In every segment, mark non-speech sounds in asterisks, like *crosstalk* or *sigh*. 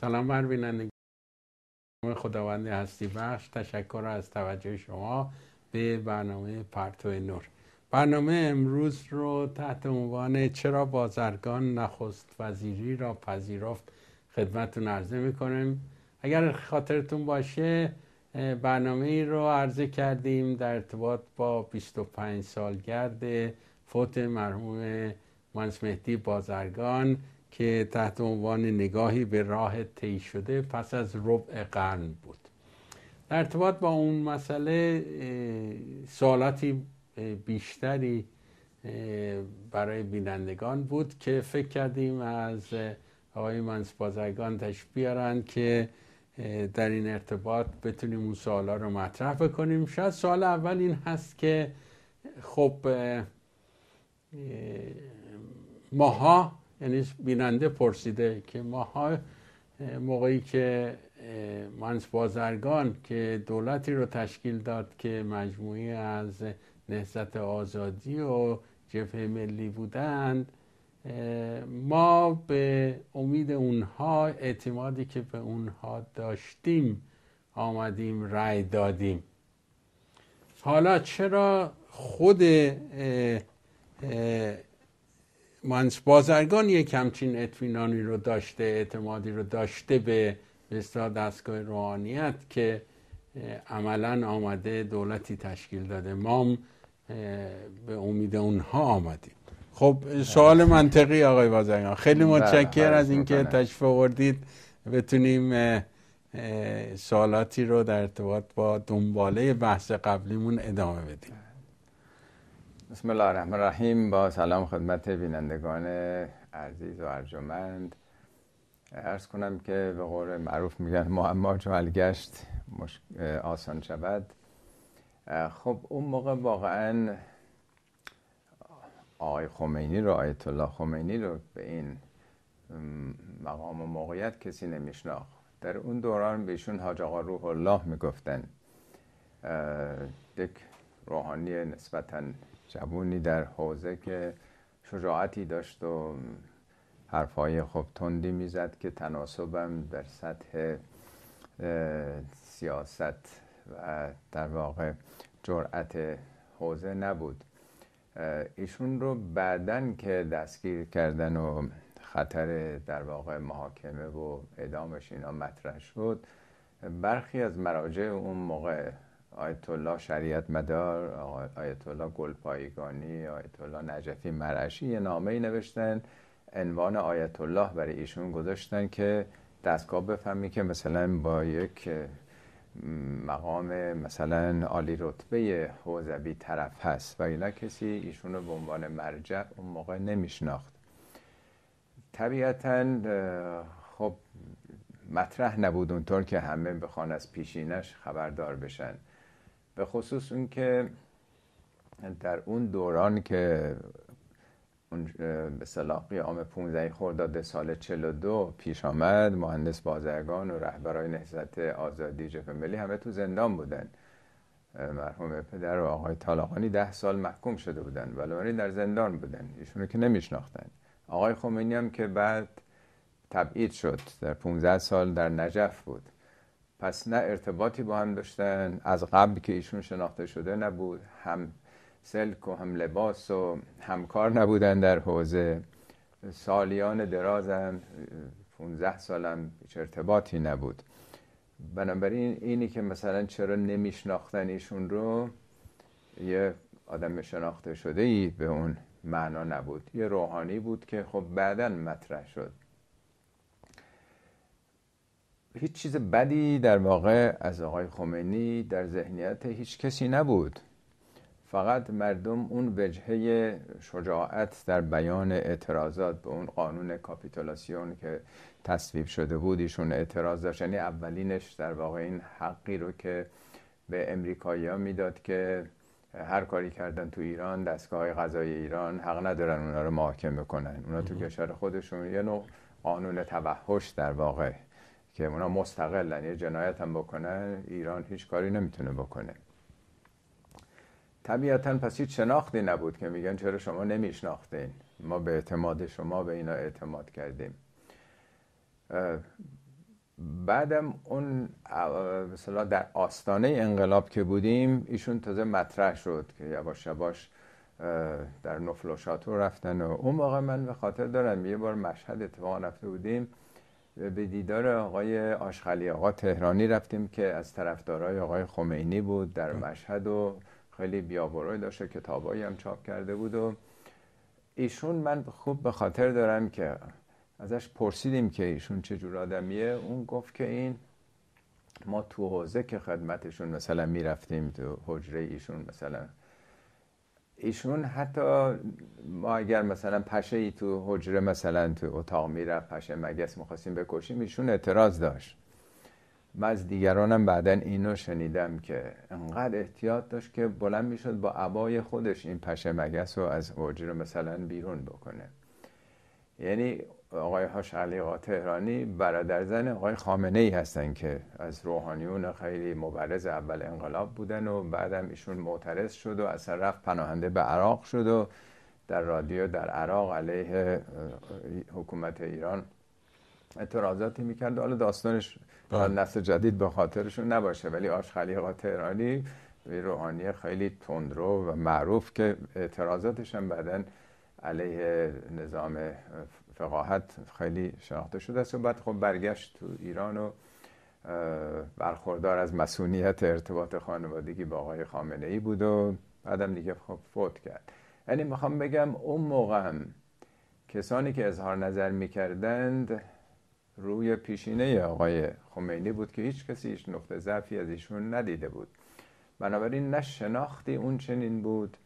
سلام بر بینندگان خداوند هستی بخش تشکر از توجه شما به برنامه پرتو نور برنامه امروز رو تحت عنوان چرا بازرگان نخست وزیری را پذیرفت خدمتتون عرضه میکنیم اگر خاطرتون باشه برنامه ای رو عرضه کردیم در ارتباط با 25 سالگرد فوت مرحوم منس مهدی بازرگان که تحت عنوان نگاهی به راه طی شده پس از ربع قرن بود در ارتباط با اون مسئله سوالاتی بیشتری برای بینندگان بود که فکر کردیم از آقای منس بازرگان بیارن که در این ارتباط بتونیم اون سوالا رو مطرح بکنیم شاید سوال اول این هست که خب ماها یعنی بیننده پرسیده که ماها موقعی که منس بازرگان که دولتی رو تشکیل داد که مجموعی از نهزت آزادی و جبهه ملی بودند ما به امید اونها اعتمادی که به اونها داشتیم آمدیم رأی دادیم حالا چرا خود مانس بازرگان یک همچین اطمینانی رو داشته اعتمادی رو داشته به بسیار دستگاه روحانیت که عملا آمده دولتی تشکیل داده ما به امید اونها آمدیم خب سوال بله. منطقی آقای بازرگان خیلی بله، متشکر از اینکه تشریف آوردید بتونیم سوالاتی رو در ارتباط با دنباله بحث قبلیمون ادامه بدیم بسم الله الرحمن الرحیم با سلام خدمت بینندگان عزیز و ارجمند ارز کنم که به قول معروف میگن معما چو گشت آسان شود خب اون موقع واقعا آقای خمینی رو آیت الله خمینی رو به این مقام و موقعیت کسی نمیشناخت در اون دوران بهشون ایشون حاج آقا روح الله میگفتن یک روحانی نسبتا جوونی در حوزه که شجاعتی داشت و حرفهای خوب تندی میزد که تناسبم در سطح سیاست و در واقع جرأت حوزه نبود ایشون رو بعدن که دستگیر کردن و خطر در واقع محاکمه و اعدامش اینا مطرح شد برخی از مراجع اون موقع آیت الله شریعت مدار آیت الله گلپایگانی آیت الله نجفی مرعشی یه نامه ای نوشتن عنوان آیت الله برای ایشون گذاشتن که دستگاه بفهمی که مثلا با یک مقام مثلا عالی رتبه حوزبی طرف هست و اینا کسی ایشون رو به عنوان مرجع اون موقع نمیشناخت طبیعتا خب مطرح نبود اونطور که همه بخوان از پیشینش خبردار بشن به خصوص اون که در اون دوران که اون به سلاقی عام 15 خرداد سال 42 پیش آمد مهندس بازرگان و رهبرای نهضت آزادی جمهوری ملی همه تو زندان بودن مرحوم پدر و آقای طالاقانی ده سال محکوم شده بودن ولی در زندان بودن رو که نمیشناختن آقای خمینی هم که بعد تبعید شد در 15 سال در نجف بود پس نه ارتباطی با هم داشتن از قبل که ایشون شناخته شده نبود هم سلک و هم لباس و همکار نبودن در حوزه سالیان درازم 15 سالم هیچ ارتباطی نبود بنابراین اینی که مثلا چرا نمیشناختن ایشون رو یه آدم شناخته شده ای به اون معنا نبود یه روحانی بود که خب بعدا مطرح شد هیچ چیز بدی در واقع از آقای خمینی در ذهنیت هیچ کسی نبود فقط مردم اون وجهه شجاعت در بیان اعتراضات به اون قانون کاپیتولاسیون که تصویب شده بود ایشون اعتراض داشت یعنی اولینش در واقع این حقی رو که به امریکایی میداد که هر کاری کردن تو ایران دستگاه غذای ایران حق ندارن اونا رو محاکمه کنن اونا تو کشور خودشون یه نوع قانون توحش در واقع که اونا مستقلن یه جنایت هم بکنه ایران هیچ کاری نمیتونه بکنه طبیعتا پس هیچ شناختی نبود که میگن چرا شما نمیشناختین ما به اعتماد شما به اینا اعتماد کردیم بعدم اون مثلا در آستانه انقلاب که بودیم ایشون تازه مطرح شد که یواش یواش در نفل و شاتور رفتن و اون موقع من به خاطر دارم یه بار مشهد اتفاق رفته بودیم به دیدار آقای آشخلی آقا تهرانی رفتیم که از طرفدارای آقای خمینی بود در مشهد و خیلی بیابروی داشته کتابایی هم چاپ کرده بود و ایشون من خوب به خاطر دارم که ازش پرسیدیم که ایشون چه جور آدمیه اون گفت که این ما تو حوزه که خدمتشون مثلا میرفتیم تو حجره ایشون مثلا ایشون حتی ما اگر مثلا پشه ای تو حجره مثلا تو اتاق میرفت پشه مگس میخواستیم بکشیم ایشون اعتراض داشت من از دیگرانم بعدا اینو شنیدم که انقدر احتیاط داشت که بلند میشد با عبای خودش این پشه مگس رو از حجره مثلا بیرون بکنه یعنی آقای هاش علی تهرانی برادر زن آقای خامنه ای هستن که از روحانیون خیلی مبرز اول انقلاب بودن و بعدم ایشون معترض شد و اصلا رفت پناهنده به عراق شد و در رادیو در عراق علیه حکومت ایران اعتراضاتی میکرد حالا داستانش بله. نفس نسل جدید به خاطرشون نباشه ولی آش آقا تهرانی روحانی خیلی تندرو و معروف که اعتراضاتش هم بعدا علیه نظام فقاهت خیلی شناخته شده است و بعد خب برگشت تو ایران و برخوردار از مسئولیت ارتباط خانوادگی با آقای خامنه ای بود و بعدم دیگه خب فوت کرد یعنی میخوام بگم اون موقع هم کسانی که اظهار نظر میکردند روی پیشینه آقای خمینی بود که هیچ کسی هیچ نقطه ضعفی از ایشون ندیده بود بنابراین نه شناختی اون چنین بود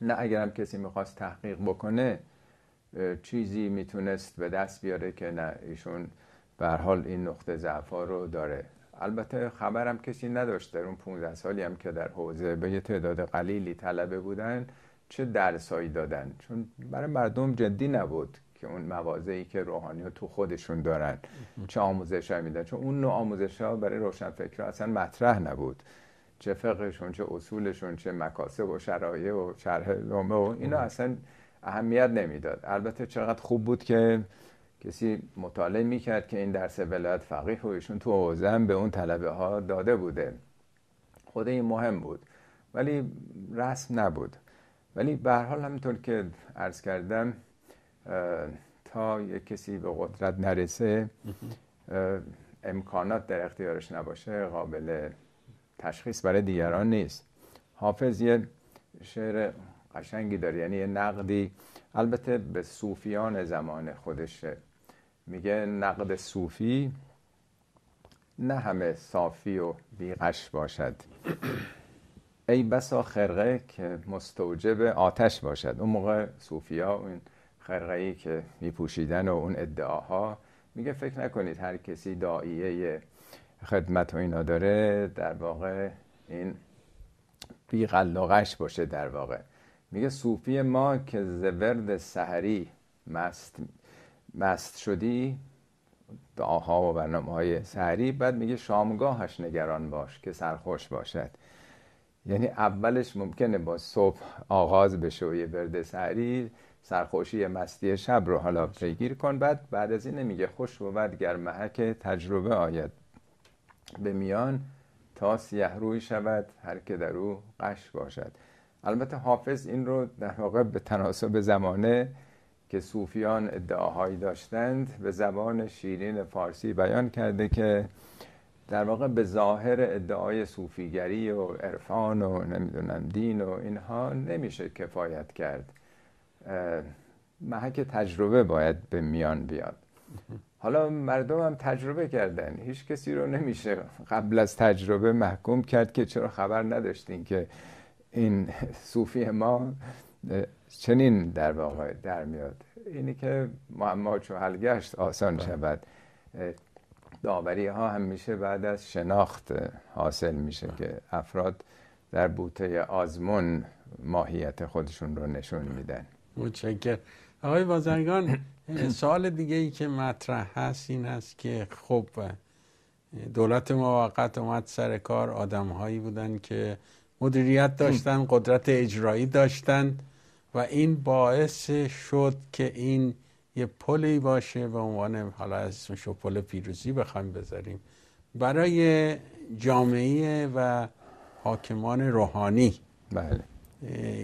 نه اگرم کسی میخواست تحقیق بکنه چیزی میتونست به دست بیاره که نه ایشون به حال این نقطه ضعف رو داره البته خبرم کسی نداشت در اون 15 سالی هم که در حوزه به یه تعداد قلیلی طلبه بودن چه درسایی دادن چون برای مردم جدی نبود که اون ای که روحانی ها تو خودشون دارن چه آموزش میدن چون اون نوع آموزش ها برای فکر اصلا مطرح نبود چه فقهشون چه اصولشون چه مکاسب و شرایع و شرح و اینا اصلا اهمیت نمیداد البته چقدر خوب بود که کسی مطالعه میکرد که این درس ولایت فقیه و ایشون تو اوزن به اون طلبه ها داده بوده خود این مهم بود ولی رسم نبود ولی به حال همینطور که عرض کردم تا یک کسی به قدرت نرسه امکانات در اختیارش نباشه قابل تشخیص برای دیگران نیست حافظ یه شعر قشنگی داره یعنی یه نقدی البته به صوفیان زمان خودشه میگه نقد صوفی نه همه صافی و بیغش باشد ای بسا خرقه که مستوجب آتش باشد اون موقع صوفیا اون خرقه ای که میپوشیدن و اون ادعاها میگه فکر نکنید هر کسی دائیه خدمت و اینا داره در واقع این بیغلاغش باشه در واقع میگه صوفی ما که ز ورد سحری مست مست شدی دعاها و برنامه های سحری بعد میگه شامگاهش نگران باش که سرخوش باشد یعنی اولش ممکنه با صبح آغاز بشه و یه ورد سحری سرخوشی مستی شب رو حالا پیگیر کن بعد بعد از این میگه خوش بود گر که تجربه آید به میان تا سیه روی شود هر که در او قش باشد البته حافظ این رو در واقع به تناسب زمانه که صوفیان ادعاهایی داشتند به زبان شیرین فارسی بیان کرده که در واقع به ظاهر ادعای صوفیگری و عرفان و نمیدونم دین و اینها نمیشه کفایت کرد محک تجربه باید به میان بیاد حالا مردم هم تجربه کردن هیچ کسی رو نمیشه قبل از تجربه محکوم کرد که چرا خبر نداشتین که این *laughs* صوفی ما چنین در واقع در میاد اینی که معما چو حل گشت آسان بله. شود داوری ها همیشه بعد از شناخت حاصل میشه بله. که افراد در بوته آزمون ماهیت خودشون رو نشون بله. میدن متشکر آقای بازرگان سال دیگه ای که مطرح هست این است که خب دولت موقت اومد سر کار آدم هایی بودن که مدیریت داشتن قدرت اجرایی داشتن و این باعث شد که این یه پلی باشه به عنوان حالا اسمش پل پیروزی بخوایم بذاریم برای جامعه و حاکمان روحانی بله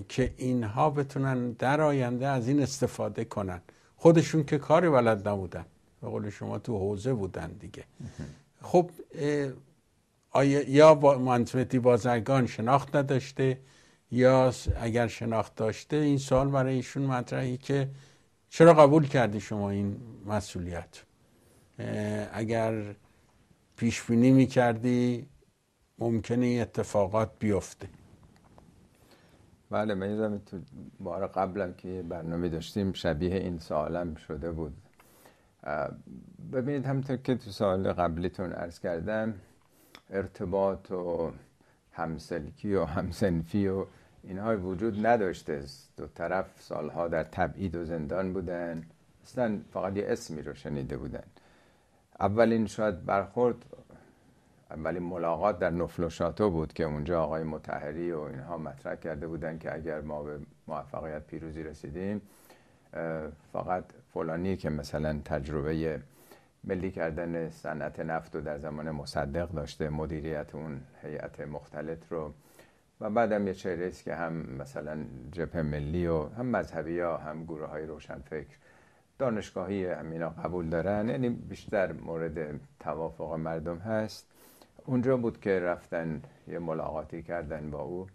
که اینها بتونن در آینده از این استفاده کنن خودشون که کاری بلد نبودن به قول شما تو حوزه بودن دیگه خب یا با منصفتی بازرگان شناخت نداشته یا اگر شناخت داشته این سال برای ایشون مطرحی که چرا قبول کردی شما این مسئولیت اگر پیش بینی کردی ممکنه این اتفاقات بیفته بله من یادم تو بار قبلم که برنامه داشتیم شبیه این سالم شده بود ببینید همطور که تو سال قبلیتون عرض کردم ارتباط و همسلکی و همسنفی و اینها وجود نداشته دو طرف سالها در تبعید و زندان بودن اصلا فقط یه اسمی رو شنیده بودن اولین شاید برخورد اولین ملاقات در نفل و بود که اونجا آقای متحری و اینها مطرح کرده بودن که اگر ما به موفقیت پیروزی رسیدیم فقط فلانی که مثلا تجربه ملی کردن صنعت نفت رو در زمان مصدق داشته مدیریت اون هیئت مختلط رو و بعدم یه چهره است که هم مثلا جبه ملی و هم مذهبی ها هم گروه های روشنفکر دانشگاهی همینا قبول دارن یعنی بیشتر مورد توافق مردم هست اونجا بود که رفتن یه ملاقاتی کردن با او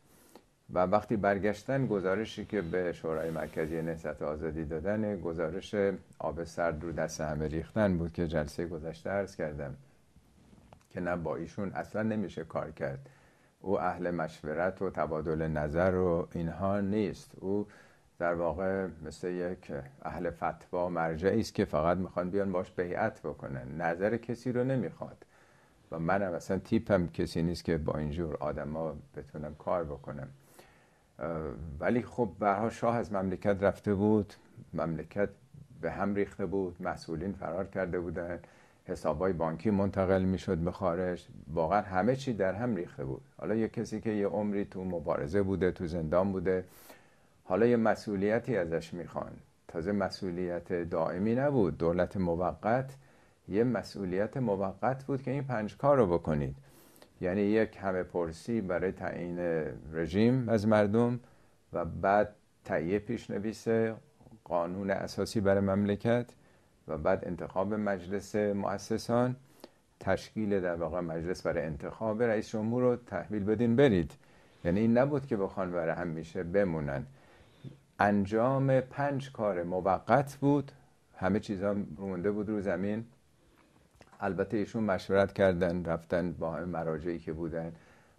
و وقتی برگشتن گزارشی که به شورای مرکزی نهضت آزادی دادن گزارش آب سرد رو دست همه ریختن بود که جلسه گذشته عرض کردم که نه با ایشون اصلا نمیشه کار کرد او اهل مشورت و تبادل نظر و اینها نیست او در واقع مثل یک اهل فتوا مرجعی است که فقط میخوان بیان باش بیعت بکنن نظر کسی رو نمیخواد و منم اصلا تیپم کسی نیست که با اینجور آدما بتونم کار بکنم ولی خب برها شاه از مملکت رفته بود مملکت به هم ریخته بود مسئولین فرار کرده بودن حسابای بانکی منتقل میشد به خارج واقعا همه چی در هم ریخته بود حالا یه کسی که یه عمری تو مبارزه بوده تو زندان بوده حالا یه مسئولیتی ازش میخوان تازه مسئولیت دائمی نبود دولت موقت یه مسئولیت موقت بود که این پنج کار رو بکنید یعنی یک همه پرسی برای تعیین رژیم از مردم و بعد تهیه پیشنویس قانون اساسی برای مملکت و بعد انتخاب مجلس مؤسسان تشکیل در واقع مجلس برای انتخاب رئیس جمهور رو تحویل بدین برید یعنی این نبود که بخوان برای همیشه بمونن انجام پنج کار موقت بود همه چیزا رونده بود رو زمین البته ایشون مشورت کردن رفتن با همه مراجعی که بودن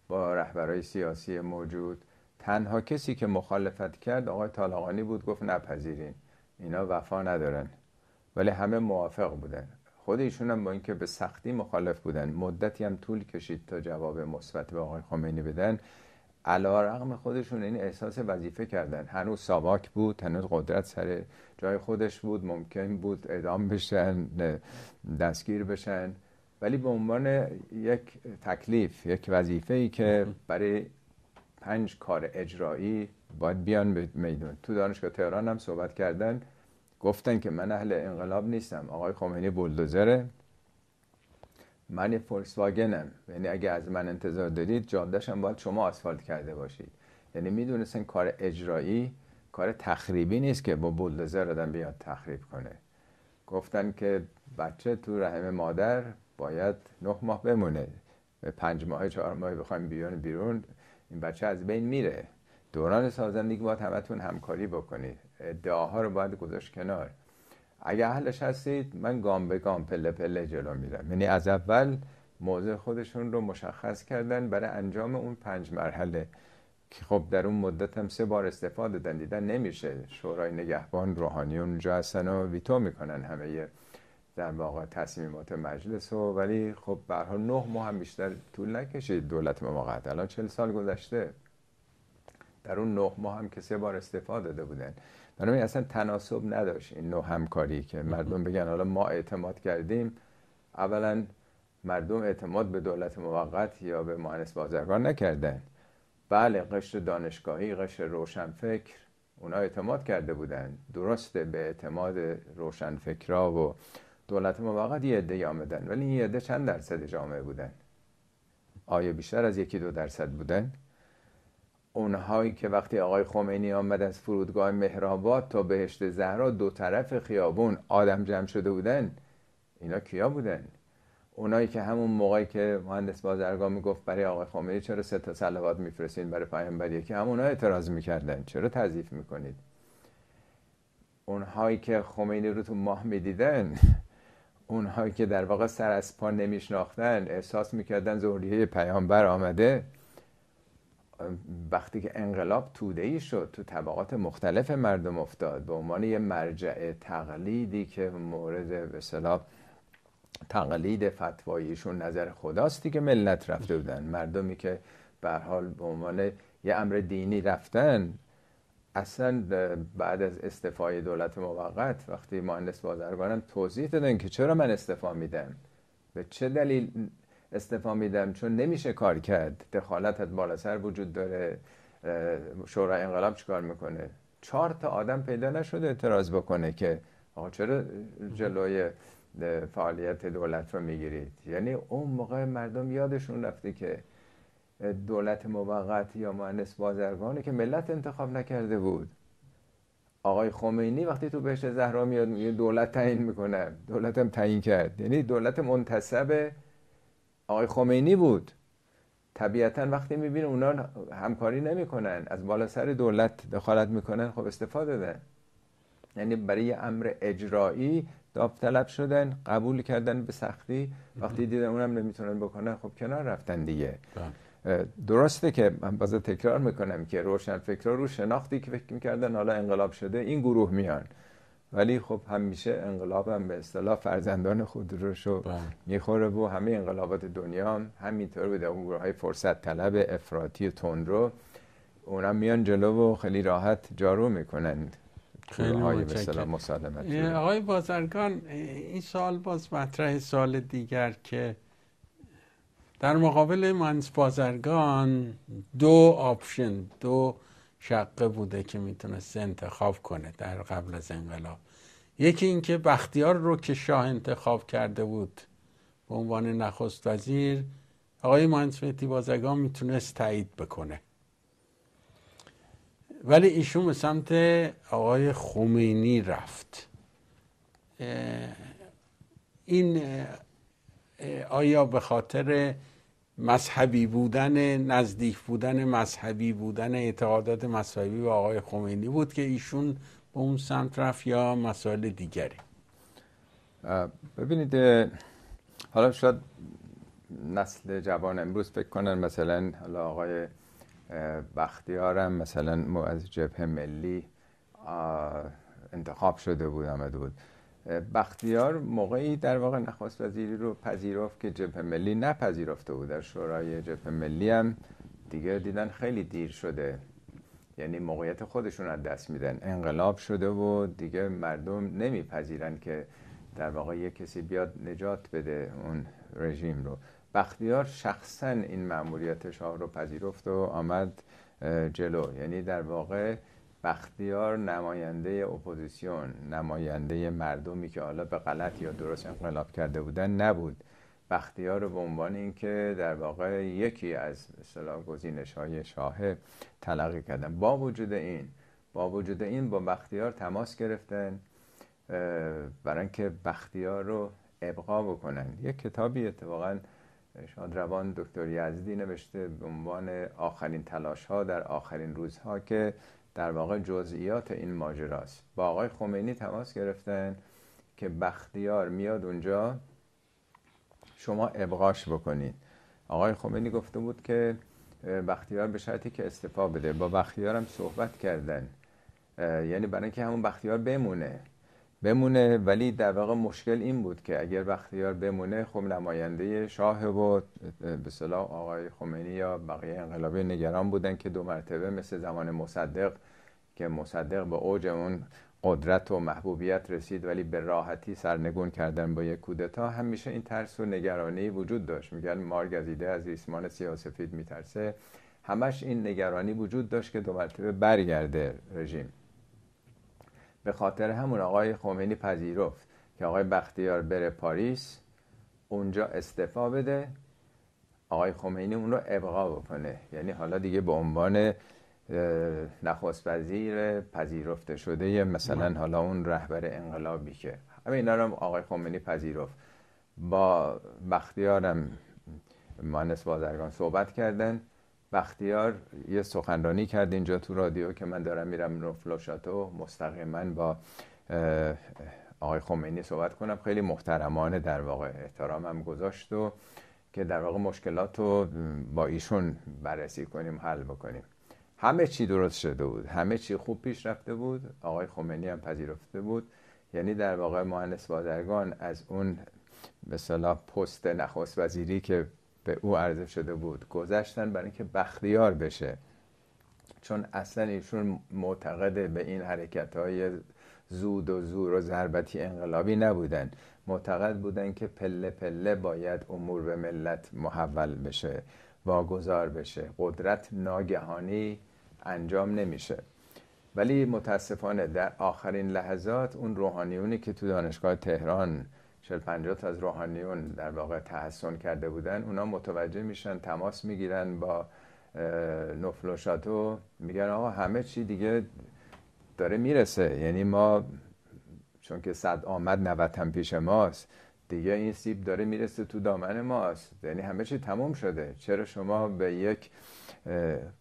با رهبرای سیاسی موجود تنها کسی که مخالفت کرد آقای طالقانی بود گفت نپذیرین اینا وفا ندارن ولی همه موافق بودن خود ایشون هم با اینکه به سختی مخالف بودن مدتی هم طول کشید تا جواب مثبت به آقای خمینی بدن علا رقم خودشون این احساس وظیفه کردن هنوز ساواک بود هنوز قدرت سر جای خودش بود ممکن بود اعدام بشن دستگیر بشن ولی به عنوان یک تکلیف یک وظیفه ای که *laughs* برای پنج کار اجرایی باید بیان به میدون تو دانشگاه تهران هم صحبت کردن گفتن که من اهل انقلاب نیستم آقای خمینی بولدوزره من یه فولکس یعنی اگه از من انتظار دارید جادهشم باید شما آسفالت کرده باشید یعنی میدونستن کار اجرایی کار تخریبی نیست که با بولدوزر آدم بیاد تخریب کنه گفتن که بچه تو رحم مادر باید نه ماه بمونه پنج ماه چهار ماه بخوایم بیان بیرون این بچه از بین میره دوران سازندگی باید همتون همکاری بکنید ادعاها رو باید گذاشت کنار اگه اهلش هستید من گام به گام پله پله جلو میرم یعنی از اول موضع خودشون رو مشخص کردن برای انجام اون پنج مرحله که خب در اون مدت هم سه بار استفاده دادن دیدن نمیشه شورای نگهبان روحانی اونجا هستن و ویتو میکنن همه در واقع تصمیمات مجلس و ولی خب برها نه ماه هم بیشتر طول نکشید دولت ما الان چل سال گذشته در اون نه ماه هم که سه بار استفاده داده بودن برای اصلا تناسب نداشت این نوع همکاری که مردم بگن حالا ما اعتماد کردیم اولا مردم اعتماد به دولت موقت یا به مهندس بازرگان نکردن بله قشر دانشگاهی قشر روشنفکر اونا اعتماد کرده بودن درسته به اعتماد روشنفکرا و دولت موقت یه عده آمدن ولی این عده چند درصد جامعه بودن آیا بیشتر از یکی دو درصد بودن اونهایی که وقتی آقای خمینی آمد از فرودگاه مهرآباد تا بهشت زهرا دو طرف خیابون آدم جمع شده بودن اینا کیا بودن اونهایی که همون موقعی که مهندس بازرگان میگفت برای آقای خمینی چرا سه تا صلوات میفرستین برای پیامبر یکی همونها اعتراض میکردن چرا تضیف میکنید اونهایی که خمینی رو تو ماه میدیدن اونهایی که در واقع سر از پا نمیشناختن احساس میکردن زوریه پیامبر آمده وقتی که انقلاب ای شد تو طبقات مختلف مردم افتاد به عنوان یه مرجع تقلیدی که مورد به تقلید فتواییشون نظر خداستی که ملت رفته بودن مردمی که به حال به عنوان یه امر دینی رفتن اصلا بعد از استعفای دولت موقت وقتی مهندس بازرگانم توضیح دادن که چرا من استعفا میدم به چه دلیل استفاده میدم چون نمیشه کار کرد دخالت از بالا سر وجود داره شورای انقلاب چیکار میکنه چهار تا آدم پیدا نشده اعتراض بکنه که آقا چرا جلوی فعالیت دولت رو میگیرید یعنی اون موقع مردم یادشون رفته که دولت موقت یا مهندس بازرگانه که ملت انتخاب نکرده بود آقای خمینی وقتی تو بهش زهرا میاد دولت تعیین دولت دولتم تعیین کرد یعنی دولت منتصب آقای خمینی بود طبیعتا وقتی میبینه اونا همکاری نمیکنن از بالا سر دولت دخالت میکنن خب استفاده ده یعنی برای امر اجرایی داوطلب شدن قبول کردن به سختی وقتی دیدن اونم نمیتونن بکنن خب کنار رفتن دیگه بله. درسته که من باز تکرار میکنم که روشن فکر رو شناختی که فکر میکردن حالا انقلاب شده این گروه میان ولی خب همیشه انقلاب هم به اصطلاح فرزندان خودروشو بله. میخوره و همه انقلابات دنیا هم همینطور به های فرصت طلب افراطی تندرو اونا میان جلو و خیلی راحت جارو میکنند های مسالمت آقای بازرگان این سال باز مطرح سال دیگر که در مقابل منس بازرگان دو آپشن دو شقه بوده که میتونست انتخاب کنه در قبل از انقلاب یکی اینکه بختیار رو که شاه انتخاب کرده بود به عنوان نخست وزیر آقای مهندس بازگان میتونست تایید بکنه ولی ایشون به سمت آقای خمینی رفت این آیا به خاطر مذهبی بودن نزدیک بودن مذهبی بودن اعتقادات مذهبی به آقای خمینی بود که ایشون به اون سمت رفت یا مسائل دیگری ببینید حالا شاید نسل جوان امروز فکر کنن مثلا حالا آقای بختیارم مثلا از جبه ملی انتخاب شده بود آمده بود بختیار موقعی در واقع نخواست وزیری رو پذیرفت که جبه ملی نپذیرفته بود در شورای جبه ملی هم دیگه دیدن خیلی دیر شده یعنی موقعیت خودشون از دست میدن انقلاب شده و دیگه مردم نمیپذیرن که در واقع یک کسی بیاد نجات بده اون رژیم رو بختیار شخصا این معمولیت شاه رو پذیرفت و آمد جلو یعنی در واقع بختیار نماینده اپوزیسیون نماینده مردمی که حالا به غلط یا درست انقلاب کرده بودن نبود بختیار رو به عنوان اینکه در واقع یکی از مثلا گزینش های شاهه تلقی کردن با وجود این با وجود این با بختیار تماس گرفتن برای اینکه بختیار رو ابقا بکنن یک کتابی اتفاقا شادروان دکتر یزدی نوشته به عنوان آخرین تلاش ها در آخرین روزها که در واقع جزئیات این ماجراست با آقای خمینی تماس گرفتن که بختیار میاد اونجا شما ابغاش بکنید آقای خمینی گفته بود که بختیار به شرطی که استفا بده با بختیارم صحبت کردن یعنی برای اینکه همون بختیار بمونه بمونه ولی در واقع مشکل این بود که اگر بختیار بمونه خب نماینده شاه و به صلاح آقای خمینی یا بقیه انقلابی نگران بودن که دو مرتبه مثل زمان مصدق که مصدق به اوج اون قدرت و محبوبیت رسید ولی به راحتی سرنگون کردن با یک کودتا همیشه این ترس و نگرانی وجود داشت میگن مارگزیده از ریسمان سیاسفید میترسه همش این نگرانی وجود داشت که دو مرتبه برگرده رژیم به خاطر همون آقای خمینی پذیرفت که آقای بختیار بره پاریس اونجا استفا بده آقای خمینی اون رو ابقا بکنه یعنی حالا دیگه به عنوان نخست وزیر پذیرفته شده مثلا بله. حالا اون رهبر انقلابی که همه اینا رو آقای خمینی پذیرفت با بختیارم مانس بازرگان صحبت کردن بختیار یه سخنرانی کرد اینجا تو رادیو که من دارم میرم و مستقیما با آقای خمینی صحبت کنم خیلی محترمانه در واقع احترامم گذاشت و که در واقع مشکلات رو با ایشون بررسی کنیم حل بکنیم همه چی درست شده بود همه چی خوب پیش رفته بود آقای خمینی هم پذیرفته بود یعنی در واقع مهندس بازرگان از اون مثلا پست نخست وزیری که به او عرضه شده بود گذشتن برای اینکه بختیار بشه چون اصلا ایشون معتقد به این حرکت های زود و زور و ضربتی انقلابی نبودن معتقد بودن که پله پله باید امور به ملت محول بشه واگذار بشه قدرت ناگهانی انجام نمیشه ولی متاسفانه در آخرین لحظات اون روحانیونی که تو دانشگاه تهران چل از روحانیون در واقع تحسن کرده بودن اونا متوجه میشن تماس میگیرن با نفل شاتو میگن آقا همه چی دیگه داره میرسه یعنی ما چون که صد آمد نوتن پیش ماست دیگه این سیب داره میرسه تو دامن ماست یعنی همه چی تموم شده چرا شما به یک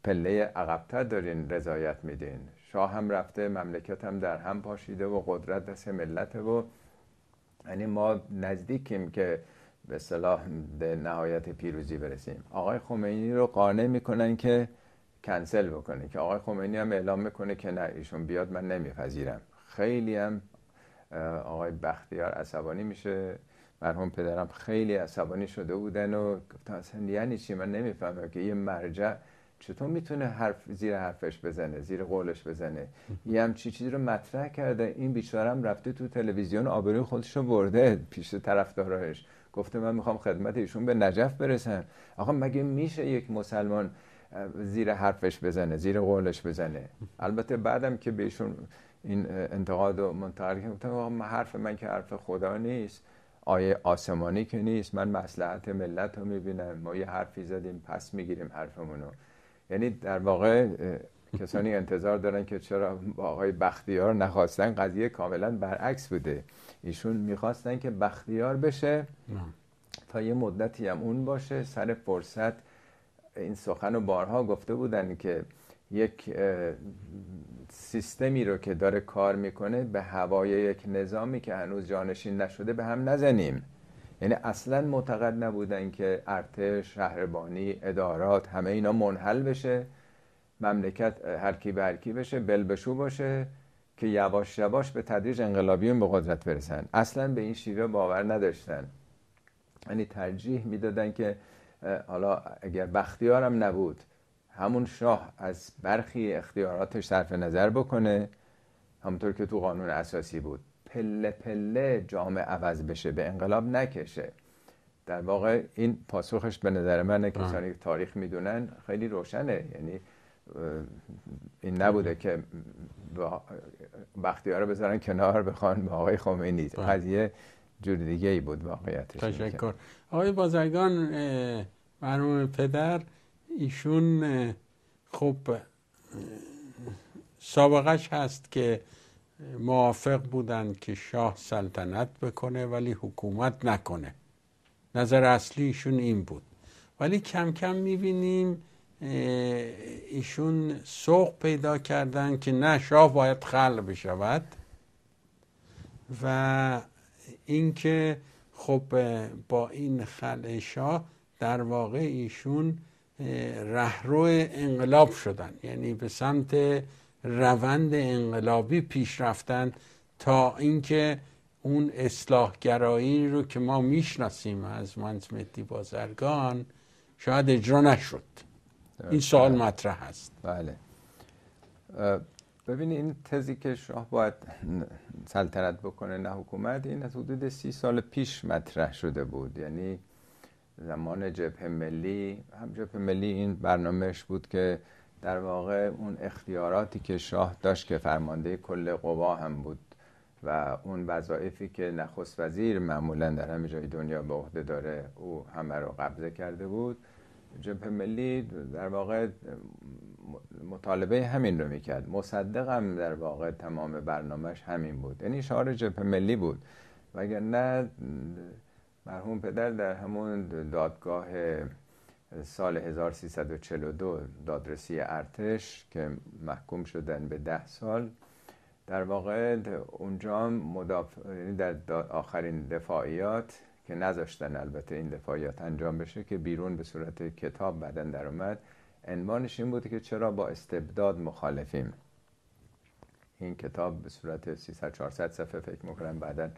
پله عقبتر دارین رضایت میدین شاه هم رفته مملکت هم در هم پاشیده و قدرت دست ملت و یعنی ما نزدیکیم که به صلاح به نهایت پیروزی برسیم آقای خمینی رو قانع میکنن که کنسل بکنه که آقای خمینی هم اعلام میکنه که نه ایشون بیاد من نمیپذیرم خیلی هم آقای بختیار عصبانی میشه مرحوم پدرم خیلی عصبانی شده بودن و گفتن یعنی چی من نمیفهمم که یه مرجع چطور میتونه حرف زیر حرفش بزنه زیر قولش بزنه یه چی چیزی رو مطرح کرده این هم رفته تو تلویزیون آبروی خودش رو برده پیش طرفدارایش گفته من میخوام خدمت ایشون به نجف برسم آقا مگه میشه یک مسلمان زیر حرفش بزنه زیر قولش بزنه البته بعدم که بهشون این انتقاد و منتقل کردم حرف من که حرف خدا نیست آیه آسمانی که نیست من مسلحت ملت رو میبینم ما یه حرفی زدیم پس میگیریم حرفمونو یعنی در واقع کسانی انتظار دارن که چرا آقای بختیار نخواستن قضیه کاملا برعکس بوده ایشون میخواستن که بختیار بشه تا یه مدتی هم اون باشه سر فرصت این سخن و بارها گفته بودن که یک سیستمی رو که داره کار میکنه به هوای یک نظامی که هنوز جانشین نشده به هم نزنیم یعنی اصلا معتقد نبودن که ارتش شهربانی ادارات همه اینا منحل بشه مملکت هرکی برکی بشه بلبشو باشه که یواش یواش به تدریج انقلابیون به قدرت برسن اصلا به این شیوه باور نداشتن یعنی ترجیح میدادن که حالا اگر بختیارم نبود همون شاه از برخی اختیاراتش صرف نظر بکنه همونطور که تو قانون اساسی بود پله پله جامعه عوض بشه به انقلاب نکشه در واقع این پاسخش به نظر من بله. کسانی که تاریخ میدونن خیلی روشنه یعنی این نبوده که بختیار رو بذارن کنار بخوان به آقای خمینی بله. قضیه جور دیگه ای بود واقعیتش تشکر آقای بازرگان مرحوم پدر ایشون خوب سابقش هست که موافق بودند که شاه سلطنت بکنه ولی حکومت نکنه نظر اصلیشون این بود ولی کم کم میبینیم ایشون سوق پیدا کردن که نه شاه باید خل بشود و اینکه خب با این خلع شاه در واقع ایشون رهرو انقلاب شدن یعنی به سمت روند انقلابی پیش رفتن تا اینکه اون اصلاحگرایی رو که ما میشناسیم از منز بازرگان شاید اجرا نشد این سوال مطرح هست بله ببینید این تزی که شاه باید سلطنت بکنه نه حکومت این از حدود سی سال پیش مطرح شده بود یعنی زمان جبهه ملی هم جبهه ملی این برنامهش بود که در واقع اون اختیاراتی که شاه داشت که فرمانده کل قوا هم بود و اون وظایفی که نخست وزیر معمولا در همه جای دنیا به عهده داره او همه رو قبضه کرده بود جبهه ملی در واقع مطالبه همین رو میکرد مصدق هم در واقع تمام برنامهش همین بود یعنی شعار جبهه ملی بود نه مرحوم پدر در همون دادگاه سال 1342 دادرسی ارتش که محکوم شدن به ده سال در واقع اونجا مداف... یعنی در آخرین دفاعیات که نذاشتن البته این دفاعیات انجام بشه که بیرون به صورت کتاب بدن در اومد عنوانش این بود که چرا با استبداد مخالفیم این کتاب به صورت 300 صفحه فکر میکنم بعدا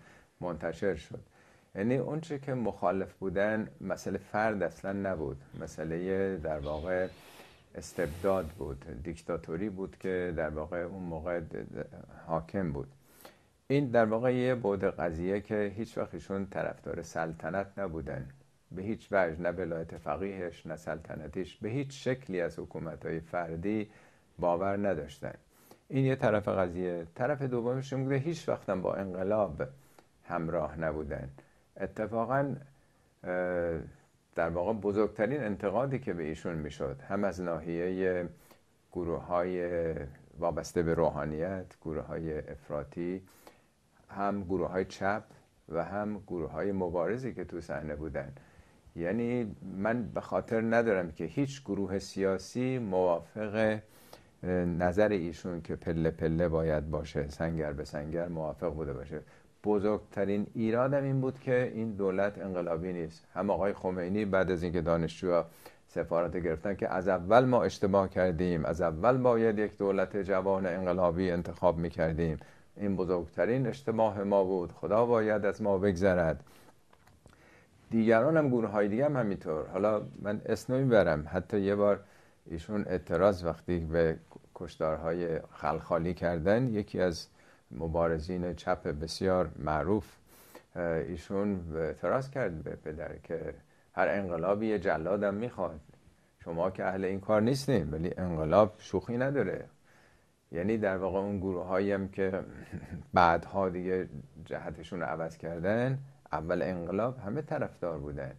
منتشر شد یعنی اونچه که مخالف بودن مسئله فرد اصلا نبود مسئله در واقع استبداد بود دیکتاتوری بود که در واقع اون موقع حاکم بود این در واقع یه بود قضیه که هیچ وقت ایشون طرفدار سلطنت نبودن به هیچ وجه نه ولایت فقیهش نه سلطنتیش به هیچ شکلی از حکومتهای فردی باور نداشتن این یه طرف قضیه طرف دومش این بوده هیچ وقتم با انقلاب همراه نبودن اتفاقا در واقع بزرگترین انتقادی که به ایشون میشد هم از ناحیه گروه های وابسته به روحانیت گروه های افراطی هم گروه های چپ و هم گروه های مبارزی که تو صحنه بودن یعنی من به خاطر ندارم که هیچ گروه سیاسی موافق نظر ایشون که پله پله باید باشه سنگر به سنگر موافق بوده باشه بزرگترین ایرادم این بود که این دولت انقلابی نیست هم آقای خمینی بعد از اینکه دانشجو سفارت گرفتن که از اول ما اشتباه کردیم از اول باید یک دولت جوان انقلابی انتخاب می کردیم این بزرگترین اشتباه ما بود خدا باید از ما بگذرد دیگران هم گروه های دیگه هم همینطور حالا من اسنوی برم حتی یه بار ایشون اعتراض وقتی به کشدارهای خلخالی کردن یکی از مبارزین چپ بسیار معروف ایشون اعتراض کرد به پدر که هر انقلابی یه جلادم میخواد شما که اهل این کار نیستیم ولی انقلاب شوخی نداره یعنی در واقع اون گروه هم که بعدها دیگه جهتشون رو عوض کردن اول انقلاب همه طرفدار بودن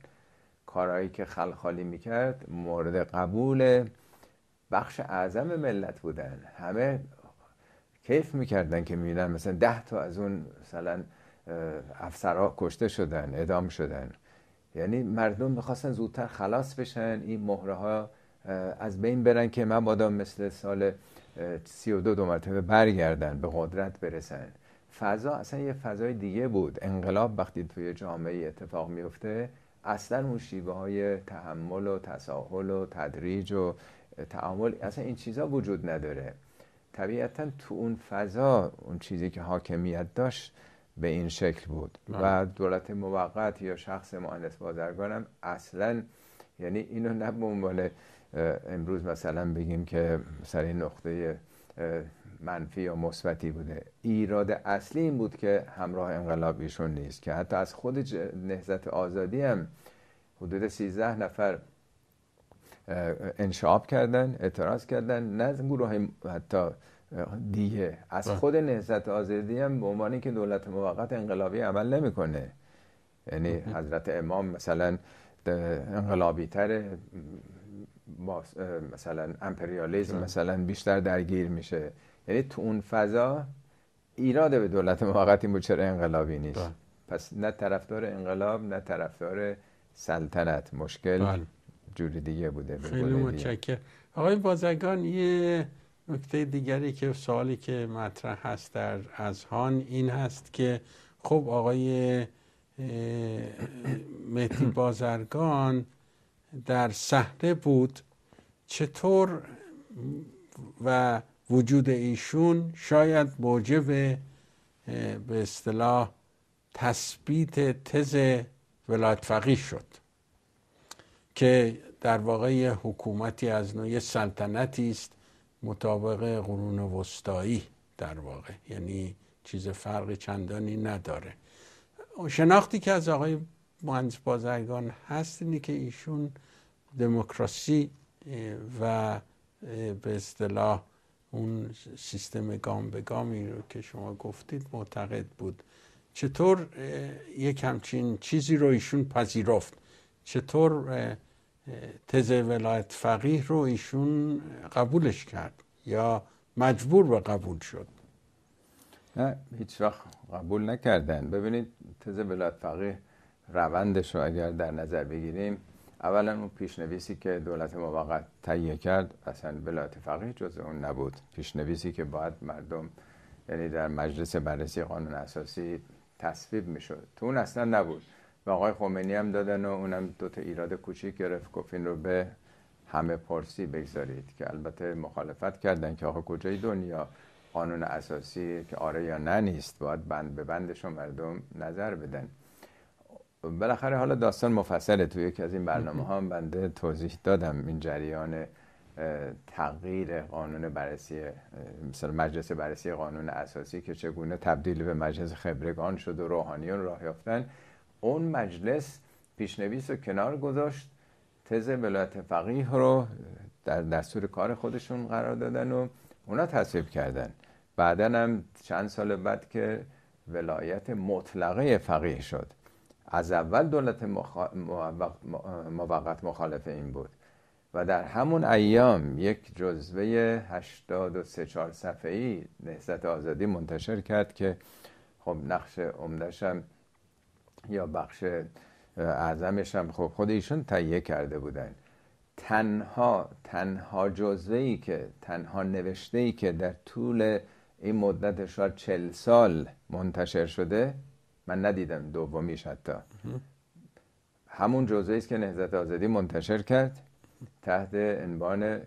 کارهایی که خلخالی میکرد مورد قبول بخش اعظم ملت بودن همه کیف میکردن که میبینن مثلا ده تا از اون مثلا افسرها کشته شدن ادام شدن یعنی مردم میخواستن زودتر خلاص بشن این مهره ها از بین برن که من بادام مثل سال سی و دو دو مرتبه برگردن به قدرت برسن فضا اصلا یه فضای دیگه بود انقلاب وقتی توی جامعه اتفاق میفته اصلا اون شیوه های تحمل و تساهل و تدریج و تعامل اصلا این چیزا وجود نداره طبیعتا تو اون فضا اون چیزی که حاکمیت داشت به این شکل بود بله. و دولت موقت یا شخص مهندس بازرگانم اصلا یعنی اینو نه به عنوان امروز مثلا بگیم که سر نقطه منفی یا مثبتی بوده ایراد اصلی این بود که همراه انقلابیشون نیست که حتی از خود نهزت آزادی هم حدود 13 نفر انشاب کردن اعتراض کردن نه از حتی دیگه از بله. خود نهزت آزادی هم به عنوان که دولت موقت انقلابی عمل نمیکنه یعنی حضرت امام مثلا انقلابی تر مثلا امپریالیزم بله. مثلا بیشتر درگیر میشه یعنی تو اون فضا ایراده به دولت موقت بود چرا انقلابی نیست بله. پس نه طرفدار انقلاب نه طرفدار سلطنت مشکل جوری دیگه بوده خیلی متشکر آقای بازرگان یه نکته دیگری که سوالی که مطرح هست در اذهان این هست که خب آقای مهدی بازرگان در صحنه بود چطور و وجود ایشون شاید موجب به اصطلاح تثبیت تز ولایت فقیه شد که در واقع حکومتی از نوع یه سلطنتی است مطابق قرون وسطایی در واقع یعنی چیز فرق چندانی نداره شناختی که از آقای مهندس بازرگان هست اینه که ایشون دموکراسی و به اصطلاح اون سیستم گام به گامی رو که شما گفتید معتقد بود چطور یک همچین چیزی رو ایشون پذیرفت چطور تز ولایت فقیه رو ایشون قبولش کرد یا مجبور به قبول شد نه هیچ وقت قبول نکردن ببینید تز ولایت فقیه روندش رو اگر در نظر بگیریم اولا اون پیشنویسی که دولت موقت تهیه کرد اصلا ولایت فقیه جز اون نبود پیشنویسی که باید مردم یعنی در مجلس بررسی قانون اساسی تصویب میشد تو اون اصلا نبود و آقای خمینی هم دادن و اونم دو تا ایراد کوچیک گرفت گفت رو به همه پارسی بگذارید که البته مخالفت کردن که آقا کجای دنیا قانون اساسی که آره یا نه نیست باید بند به بندش مردم نظر بدن بالاخره حالا داستان مفصله توی یکی از این برنامه ها هم بنده توضیح دادم این جریان تغییر قانون بررسی مثلا مجلس بررسی قانون اساسی که چگونه تبدیل به مجلس خبرگان شد و روحانیون راه یافتن اون مجلس پیشنویس رو کنار گذاشت تز ولایت فقیه رو در دستور کار خودشون قرار دادن و اونا تصویب کردن بعدا هم چند سال بعد که ولایت مطلقه فقیه شد از اول دولت موقت مخالف این بود و در همون ایام یک جزوه 83 4 ای نهزت آزادی منتشر کرد که خب نقش عمدهشم یا بخش اعظمش هم خب خود ایشون تهیه کرده بودن تنها تنها جزوه ای که تنها نوشته ای که در طول این مدت شاید چل سال منتشر شده من ندیدم دومیش حتی همون جزوه است که نهضت آزادی منتشر کرد تحت انبان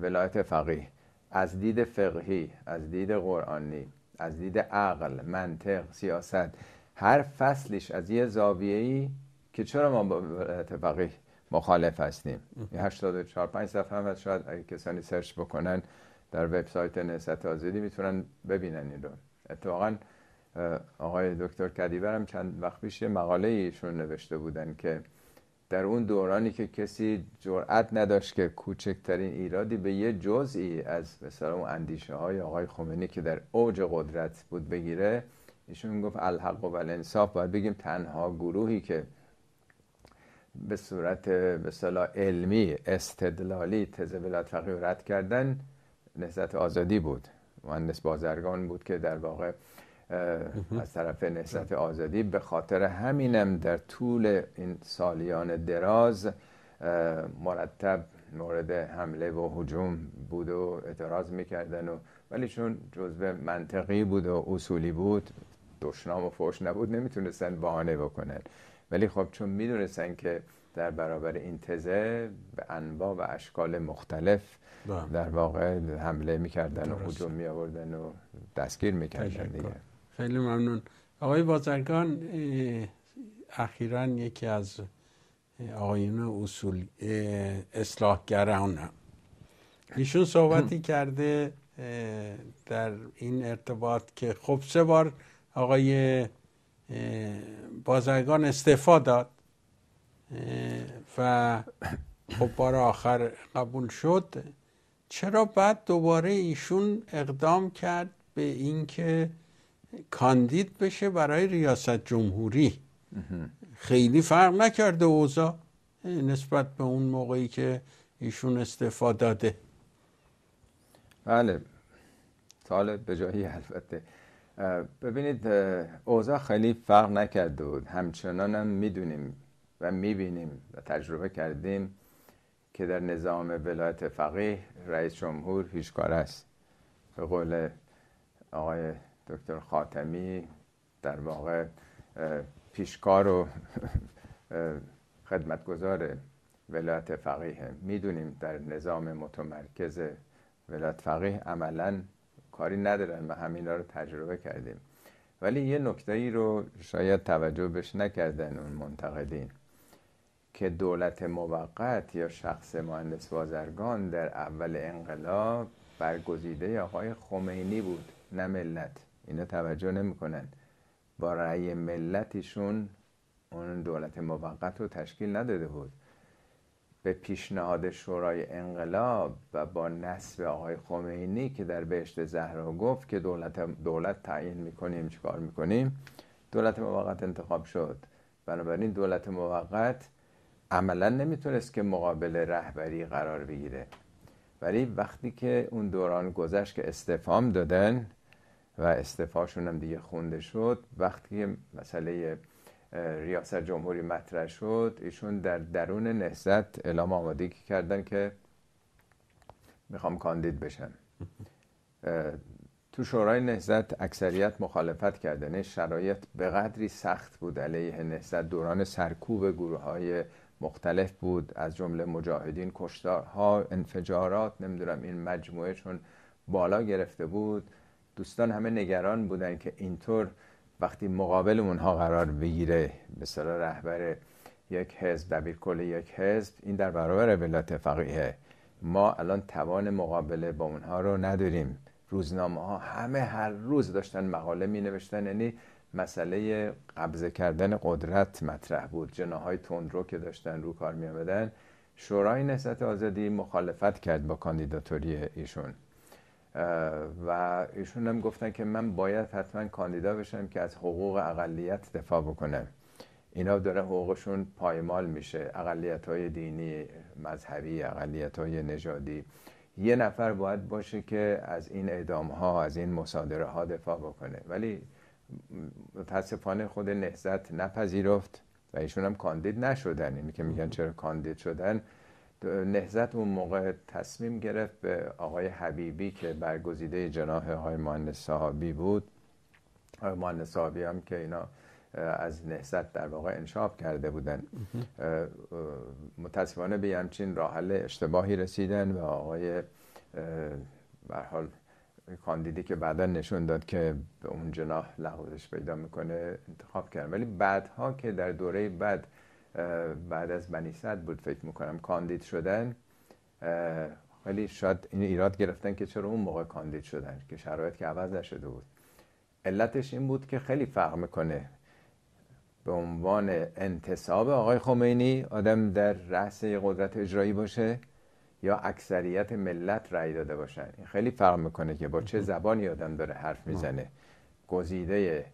ولایت فقیه از دید فقهی از دید قرآنی از دید عقل منطق سیاست هر فصلش از یه ای که چرا ما با فقیه مخالف هستیم 84 5 صفحه هم هست شاید اگه کسانی سرچ بکنن در وبسایت نهست آزادی میتونن ببینن این رو اتفاقا آقای دکتر کدیبر هم چند وقت پیش مقاله ایشون نوشته بودن که در اون دورانی که کسی جرأت نداشت که کوچکترین ایرادی به یه جزئی از مثلا اون اندیشه های آقای خمینی که در اوج قدرت بود بگیره ایشون گفت الحق و الانصاف باید بگیم تنها گروهی که به صورت به صلاح علمی استدلالی تز ولایت فقیه رد کردن نهزت آزادی بود مهندس بازرگان بود که در واقع از طرف نهزت آزادی به خاطر همینم در طول این سالیان دراز مرتب مورد حمله و حجوم بود و اعتراض میکردن و ولی چون جزو منطقی بود و اصولی بود دشنام و فرش نبود نمیتونستن بهانه بکنن ولی خب چون میدونستن که در برابر این تزه به انواع و اشکال مختلف بله. در واقع حمله میکردن و حجوم می و دستگیر میکردن دیگه خیلی ممنون آقای بازرگان اخیرا یکی از آقایون اصول اصلاحگران ایشون صحبتی *clears throat* کرده در این ارتباط که خب سه بار آقای بازرگان استعفا داد و خب بار آخر قبول شد چرا بعد دوباره ایشون اقدام کرد به اینکه کاندید بشه برای ریاست جمهوری خیلی فرق نکرده اوزا نسبت به اون موقعی که ایشون استعفا داده بله طالب به جایی البته ببینید اوضاع خیلی فرق نکرده بود همچنان هم میدونیم و میبینیم و تجربه کردیم که در نظام ولایت فقیه رئیس جمهور هیچ کار است به قول آقای دکتر خاتمی در واقع پیشکار و *laughs* خدمتگذار ولایت فقیه میدونیم در نظام متمرکز ولایت فقیه عملا کاری ندارن ما همینا رو تجربه کردیم ولی یه نکته ای رو شاید توجه بهش نکردن اون منتقدین که دولت موقت یا شخص مهندس بازرگان در اول انقلاب برگزیده آقای خمینی بود نه ملت اینا توجه نمیکنن با رأی ملتشون اون دولت موقت رو تشکیل نداده بود به پیشنهاد شورای انقلاب و با نصب آقای خمینی که در بهشت زهرا گفت که دولت, دولت تعیین میکنیم چیکار میکنیم دولت موقت انتخاب شد بنابراین دولت موقت عملا نمیتونست که مقابل رهبری قرار بگیره ولی وقتی که اون دوران گذشت که استفام دادن و استفاشون هم دیگه خونده شد وقتی که مسئله ریاست جمهوری مطرح شد ایشون در درون نهضت اعلام آمادگی کردن که میخوام کاندید بشن تو شورای نهضت اکثریت مخالفت کردن یعنی شرایط به قدری سخت بود علیه نهضت دوران سرکوب گروه های مختلف بود از جمله مجاهدین کشتارها انفجارات نمیدونم این مجموعه چون بالا گرفته بود دوستان همه نگران بودن که اینطور وقتی مقابل اونها قرار بگیره به رهبر یک حزب دبیر کل یک حزب این در برابر ولایت فقیه ما الان توان مقابله با اونها رو نداریم روزنامه ها همه هر روز داشتن مقاله می نوشتن یعنی مسئله قبضه کردن قدرت مطرح بود جناهای تندرو که داشتن رو کار می آمدن شورای نهضت آزادی مخالفت کرد با کاندیداتوری ایشون و ایشون هم گفتن که من باید حتما کاندیدا بشم که از حقوق اقلیت دفاع بکنم اینا داره حقوقشون پایمال میشه اقلیت های دینی مذهبی اقلیت های نژادی یه نفر باید باشه که از این اعدام ها از این مصادره ها دفاع بکنه ولی متاسفانه خود نهزت نپذیرفت و ایشون هم کاندید نشدن اینی که میگن چرا کاندید شدن نهزت اون موقع تصمیم گرفت به آقای حبیبی که برگزیده جناح های مهندس صحابی بود آقای مهندس صحابی هم که اینا از نهزت در واقع انشاب کرده بودن متاسفانه به همچین راحل اشتباهی رسیدن و آقای حال کاندیدی که بعدا نشون داد که به اون جناح لحوظش پیدا میکنه انتخاب کرد ولی بعدها که در دوره بعد بعد از بنی صد بود فکر میکنم کاندید شدن خیلی شاید این ایراد گرفتن که چرا اون موقع کاندید شدن که شرایط که عوض نشده بود علتش این بود که خیلی فرق میکنه به عنوان انتصاب آقای خمینی آدم در رأس قدرت اجرایی باشه یا اکثریت ملت رأی داده باشن این خیلی فرق میکنه که با چه زبانی آدم داره حرف میزنه گزیده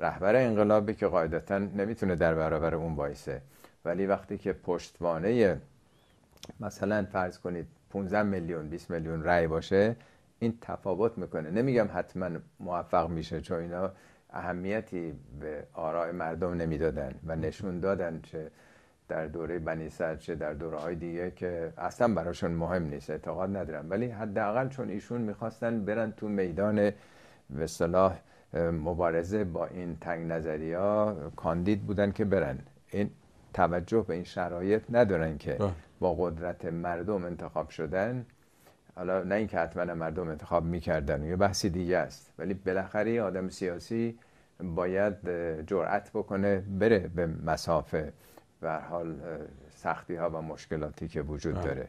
رهبر انقلابی که قاعدتا نمیتونه در برابر اون وایسه ولی وقتی که پشتوانه مثلا فرض کنید 15 میلیون 20 میلیون رأی باشه این تفاوت میکنه نمیگم حتما موفق میشه چون اینا اهمیتی به آراء مردم نمیدادن و نشون دادن چه در دوره بنی سر چه در دوره های دیگه که اصلا براشون مهم نیست اعتقاد ندارم ولی حداقل چون ایشون میخواستن برن تو میدان به مبارزه با این تنگ نظری ها کاندید بودن که برن این توجه به این شرایط ندارن که بله. با قدرت مردم انتخاب شدن حالا نه اینکه حتما مردم انتخاب میکردن یه بحثی دیگه است ولی بالاخره آدم سیاسی باید جرأت بکنه بره به مسافه و حال سختی ها و مشکلاتی که وجود بله. داره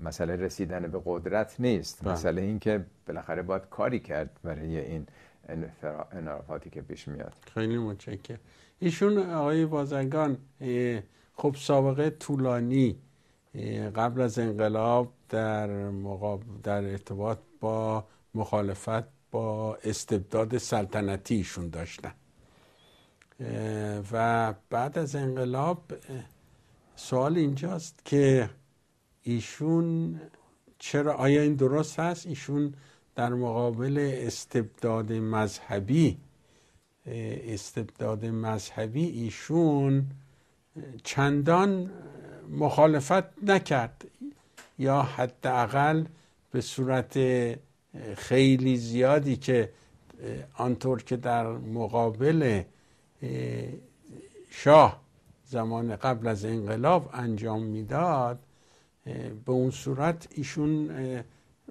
مسئله رسیدن به قدرت نیست بله. مسئله این که بالاخره باید کاری کرد برای این انحرافاتی که پیش میاد خیلی متشکرم ایشون آقای بازرگان خب سابقه طولانی قبل از انقلاب در, مقاب در ارتباط با مخالفت با استبداد سلطنتی ایشون داشتن و بعد از انقلاب سوال اینجاست که ایشون چرا آیا این درست هست ایشون در مقابل استبداد مذهبی استبداد مذهبی ایشون چندان مخالفت نکرد یا حداقل به صورت خیلی زیادی که آنطور که در مقابل شاه زمان قبل از انقلاب انجام میداد به اون صورت ایشون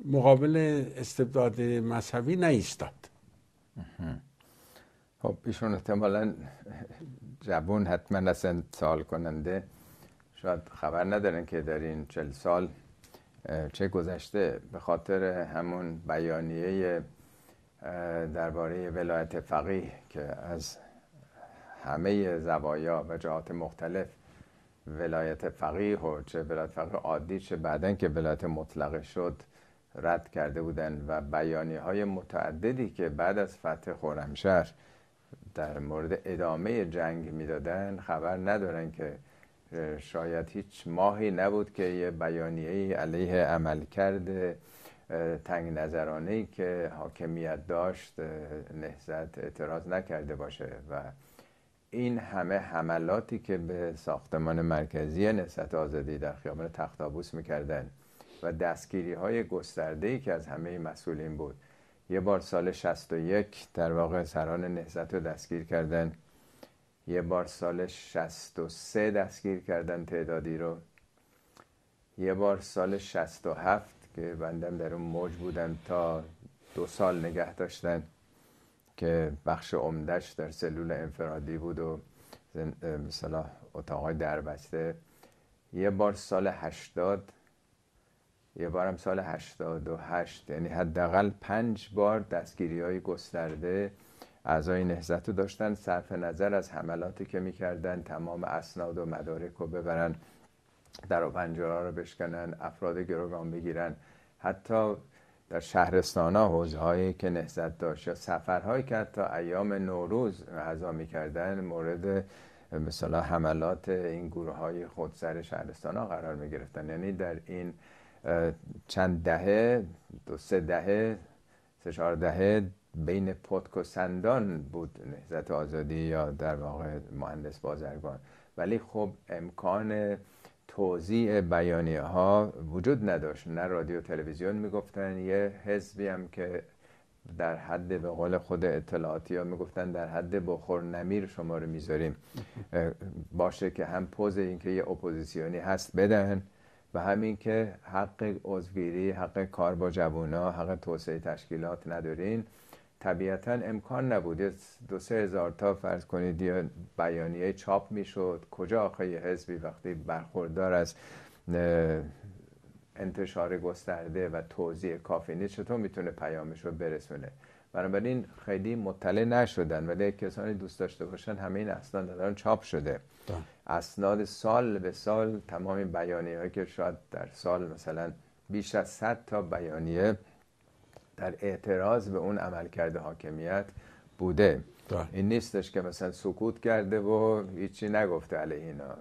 مقابل استبداد مذهبی نیستاد خب ایشون احتمالا جوان حتما از سال کننده شاید خبر ندارن که در این چل سال چه گذشته به خاطر همون بیانیه درباره ولایت فقیه که از همه زوایا و جهات مختلف ولایت فقیه و چه ولایت فقیه عادی چه بعدن که ولایت مطلقه شد رد کرده بودن و بیانی های متعددی که بعد از فتح خورمشهر در مورد ادامه جنگ میدادن خبر ندارن که شاید هیچ ماهی نبود که یه بیانیه علیه عمل کرده تنگ نظرانه ای که حاکمیت داشت نهزت اعتراض نکرده باشه و این همه حملاتی که به ساختمان مرکزی نهزت آزادی در خیابان تختابوس میکردن و دستگیری های گسترده ای که از همه مسئولین بود یه بار سال 61 در واقع سران نهزت رو دستگیر کردن یه بار سال 63 دستگیر کردن تعدادی رو یه بار سال 67 که بندم در اون موج بودم تا دو سال نگه داشتن که بخش عمدش در سلول انفرادی بود و مثلا اتاقای دربسته یه بار سال 80 یه بارم سال 88 یعنی حداقل پنج بار دستگیری های گسترده اعضای نهزت رو داشتن صرف نظر از حملاتی که میکردن تمام اسناد و مدارک رو ببرن در و رو بشکنن افراد گروگان بگیرن حتی در شهرستان ها که نهزت داشت یا سفرهایی که حتی ایام نوروز غذا میکردن مورد مثلا حملات این گروه های خودسر شهرستان ها قرار میگرفتن یعنی در این چند دهه دو سه دهه سه چهار دهه بین پتک و بود نهزت آزادی یا در واقع مهندس بازرگان ولی خب امکان توضیع بیانیه ها وجود نداشت نه رادیو تلویزیون میگفتن یه حزبی هم که در حد به قول خود اطلاعاتی ها میگفتن در حد بخور نمیر شما رو میذاریم *laughs* باشه که هم پوز اینکه یه اپوزیسیونی هست بدن و همین که حق عضوگیری حق کار با جوونا حق توسعه تشکیلات ندارین طبیعتا امکان نبود دو سه هزار تا فرض کنید یا بیانیه چاپ میشد کجا آخه یه حزبی وقتی برخوردار از انتشار گسترده و توضیح کافی نیست چطور میتونه پیامش رو برسونه بنابراین خیلی مطلع نشدن ولی کسانی دوست داشته باشن همه این اصلا دارن چاپ شده بله. اسناد سال به سال تمام بیانیه هایی که شاید در سال مثلا بیش از 100 تا بیانیه در اعتراض به اون عملکرد حاکمیت بوده بله. این نیستش که مثلا سکوت کرده و هیچی نگفته علیه اینا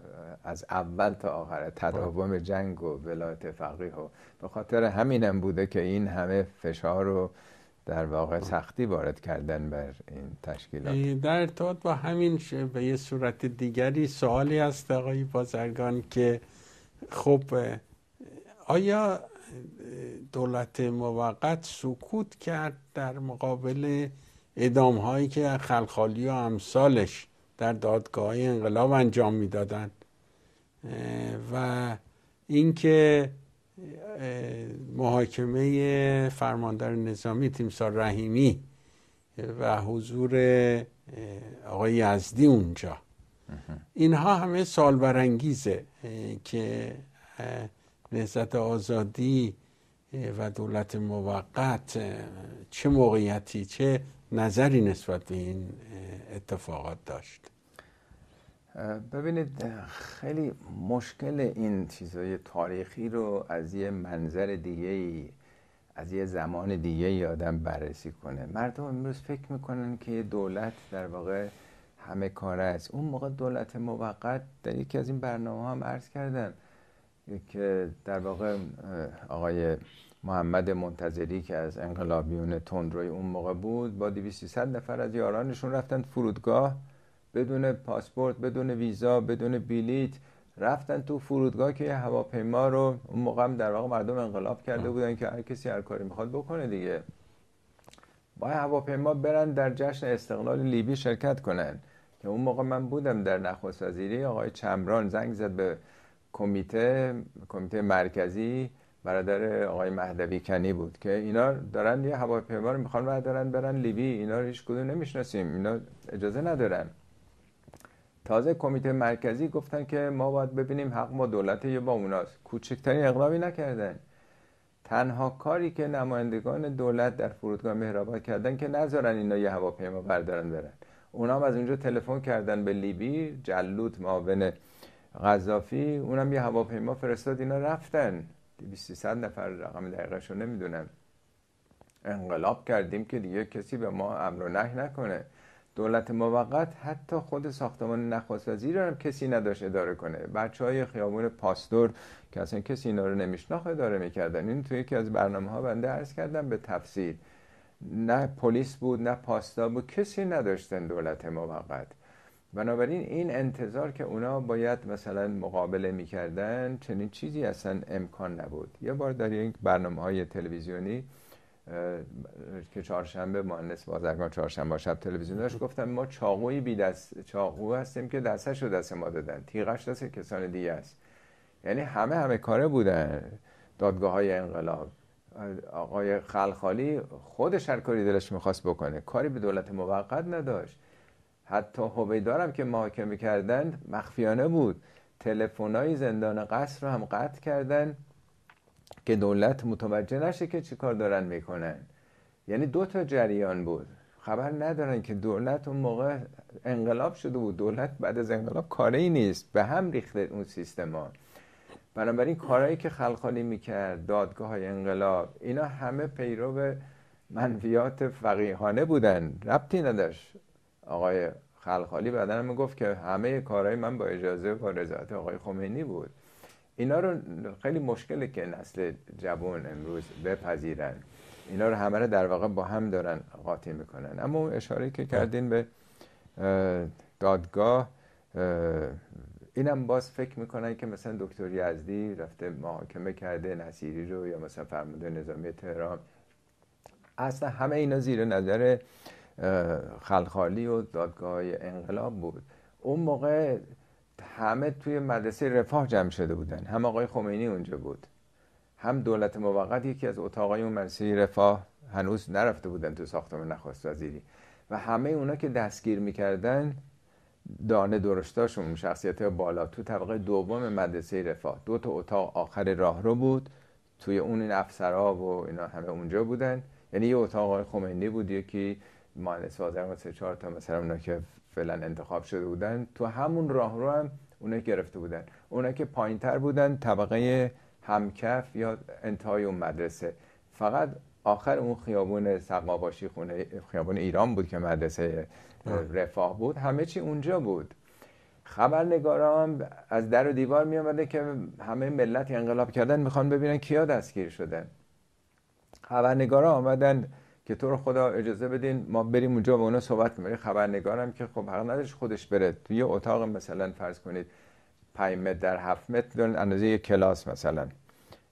از اول تا آخر تداوم جنگ و ولایت فقیه و به خاطر همینم بوده که این همه فشار و در واقع سختی وارد کردن بر این تشکیلات در ارتباط با همین به یه صورت دیگری سوالی هست آقای بازرگان که خب آیا دولت موقت سکوت کرد در مقابل ادام هایی که خلخالی و امثالش در دادگاه انقلاب انجام میدادند و اینکه محاکمه فرماندار نظامی تیمسار رحیمی و حضور آقای یزدی اونجا اینها همه سال برانگیزه که نهضت آزادی و دولت موقت چه موقعیتی چه نظری نسبت به این اتفاقات داشت ببینید خیلی مشکل این چیزای تاریخی رو از یه منظر دیگه ای از یه زمان دیگه ای آدم بررسی کنه مردم امروز فکر میکنن که دولت در واقع همه کار است اون موقع دولت موقت در یکی از این برنامه هم عرض کردم که در واقع آقای محمد منتظری که از انقلابیون تندروی اون موقع بود با دیوی نفر از یارانشون رفتن فرودگاه بدون پاسپورت بدون ویزا بدون بلیت رفتن تو فرودگاه که هواپیما رو اون موقع هم در واقع مردم انقلاب کرده بودن که هر کسی هر کاری میخواد بکنه دیگه با هواپیما برن در جشن استقلال لیبی شرکت کنن که اون موقع من بودم در نخست وزیری آقای چمران زنگ زد به کمیته کمیته مرکزی برادر آقای مهدوی کنی بود که اینا دارن یه هواپیما رو میخوان بردارن برن لیبی اینا رو هیچ کدوم نمیشناسیم اینا اجازه ندارن تازه کمیته مرکزی گفتن که ما باید ببینیم حق ما دولت یا با اوناست کوچکترین اقدامی نکردن تنها کاری که نمایندگان دولت در فرودگاه مهرآباد کردن که نذارن اینا یه هواپیما بردارن برن اونا هم از اونجا تلفن کردن به لیبی جلوت معاون غذافی اونم یه هواپیما فرستاد اینا رفتن 2300 نفر رقم دقیقش رو نمیدونم انقلاب کردیم که دیگه کسی به ما امر و نکنه دولت موقت حتی خود ساختمان نخست وزیر هم کسی نداشت اداره کنه بچه های خیابون پاستور که اصلا کسی اینا رو نمیشناخت اداره میکردن این توی یکی از برنامه ها بنده عرض کردم به تفصیل نه پلیس بود نه پاستا بود کسی نداشتن دولت موقت بنابراین این انتظار که اونا باید مثلا مقابله میکردن چنین چیزی اصلا امکان نبود یه بار در یک برنامه های تلویزیونی که چهارشنبه مهندس بازرگان چهارشنبه شب تلویزیون داشت گفتم ما چاقوی بی دست چاقو هستیم که دستش رو دست ما دادن تیغش دست کسان دیگه است یعنی همه همه کاره بودن دادگاه های انقلاب آقای خلخالی خودش هر کاری دلش میخواست بکنه کاری به دولت موقت نداشت حتی دارم که محاکمه کردند مخفیانه بود تلفن‌های زندان قصر رو هم قطع کردن که دولت متوجه نشه که کار دارن میکنن یعنی دو تا جریان بود خبر ندارن که دولت اون موقع انقلاب شده بود دولت بعد از انقلاب کاری نیست به هم ریخته اون سیستما بنابراین کارهایی که خلخالی میکرد دادگاه های انقلاب اینا همه پیرو منفیات فقیهانه بودن ربطی نداشت آقای خلخالی بعدا هم گفت که همه کارهای من با اجازه و با رضایت آقای خمینی بود اینا رو خیلی مشکله که نسل جوان امروز بپذیرن اینا رو همه رو در واقع با هم دارن قاطی میکنن اما اشاره که بله. کردین به دادگاه اینم باز فکر میکنن که مثلا دکتر یزدی رفته محاکمه کرده نصیری رو یا مثلا فرمانده نظامی تهران اصلا همه اینا زیر نظر خلخالی و دادگاه انقلاب بود اون موقع همه توی مدرسه رفاه جمع شده بودن هم آقای خمینی اونجا بود هم دولت موقت یکی از اتاقای اون مدرسه رفاه هنوز نرفته بودن تو ساختمان نخست وزیری و همه اونا که دستگیر میکردن دانه درشتاشون شخصیت بالا تو طبقه دوم مدرسه رفاه دو تا اتاق آخر راه رو بود توی اون این افسرها و اینا همه اونجا بودن یعنی یه اتاق آقای خمینی بود یکی مهندس و سه چهار تا مثلا اونا که فعلا انتخاب شده بودن تو همون راه رو هم اونا گرفته بودن اونا که پایین تر بودن طبقه همکف یا انتهای اون مدرسه فقط آخر اون خیابون سقاباشی خونه خیابون ایران بود که مدرسه رفاه بود همه چی اونجا بود خبرنگارا از در و دیوار می آمده که همه ملت انقلاب کردن میخوان ببینن کیا دستگیر شدن خبرنگارا آمدن که تو رو خدا اجازه بدین ما بریم اونجا با اونا صحبت کنیم خبرنگارم که خب حق نداشت خودش بره تو یه اتاق مثلا فرض کنید 5 متر در 7 متر دارن اندازه یه کلاس مثلا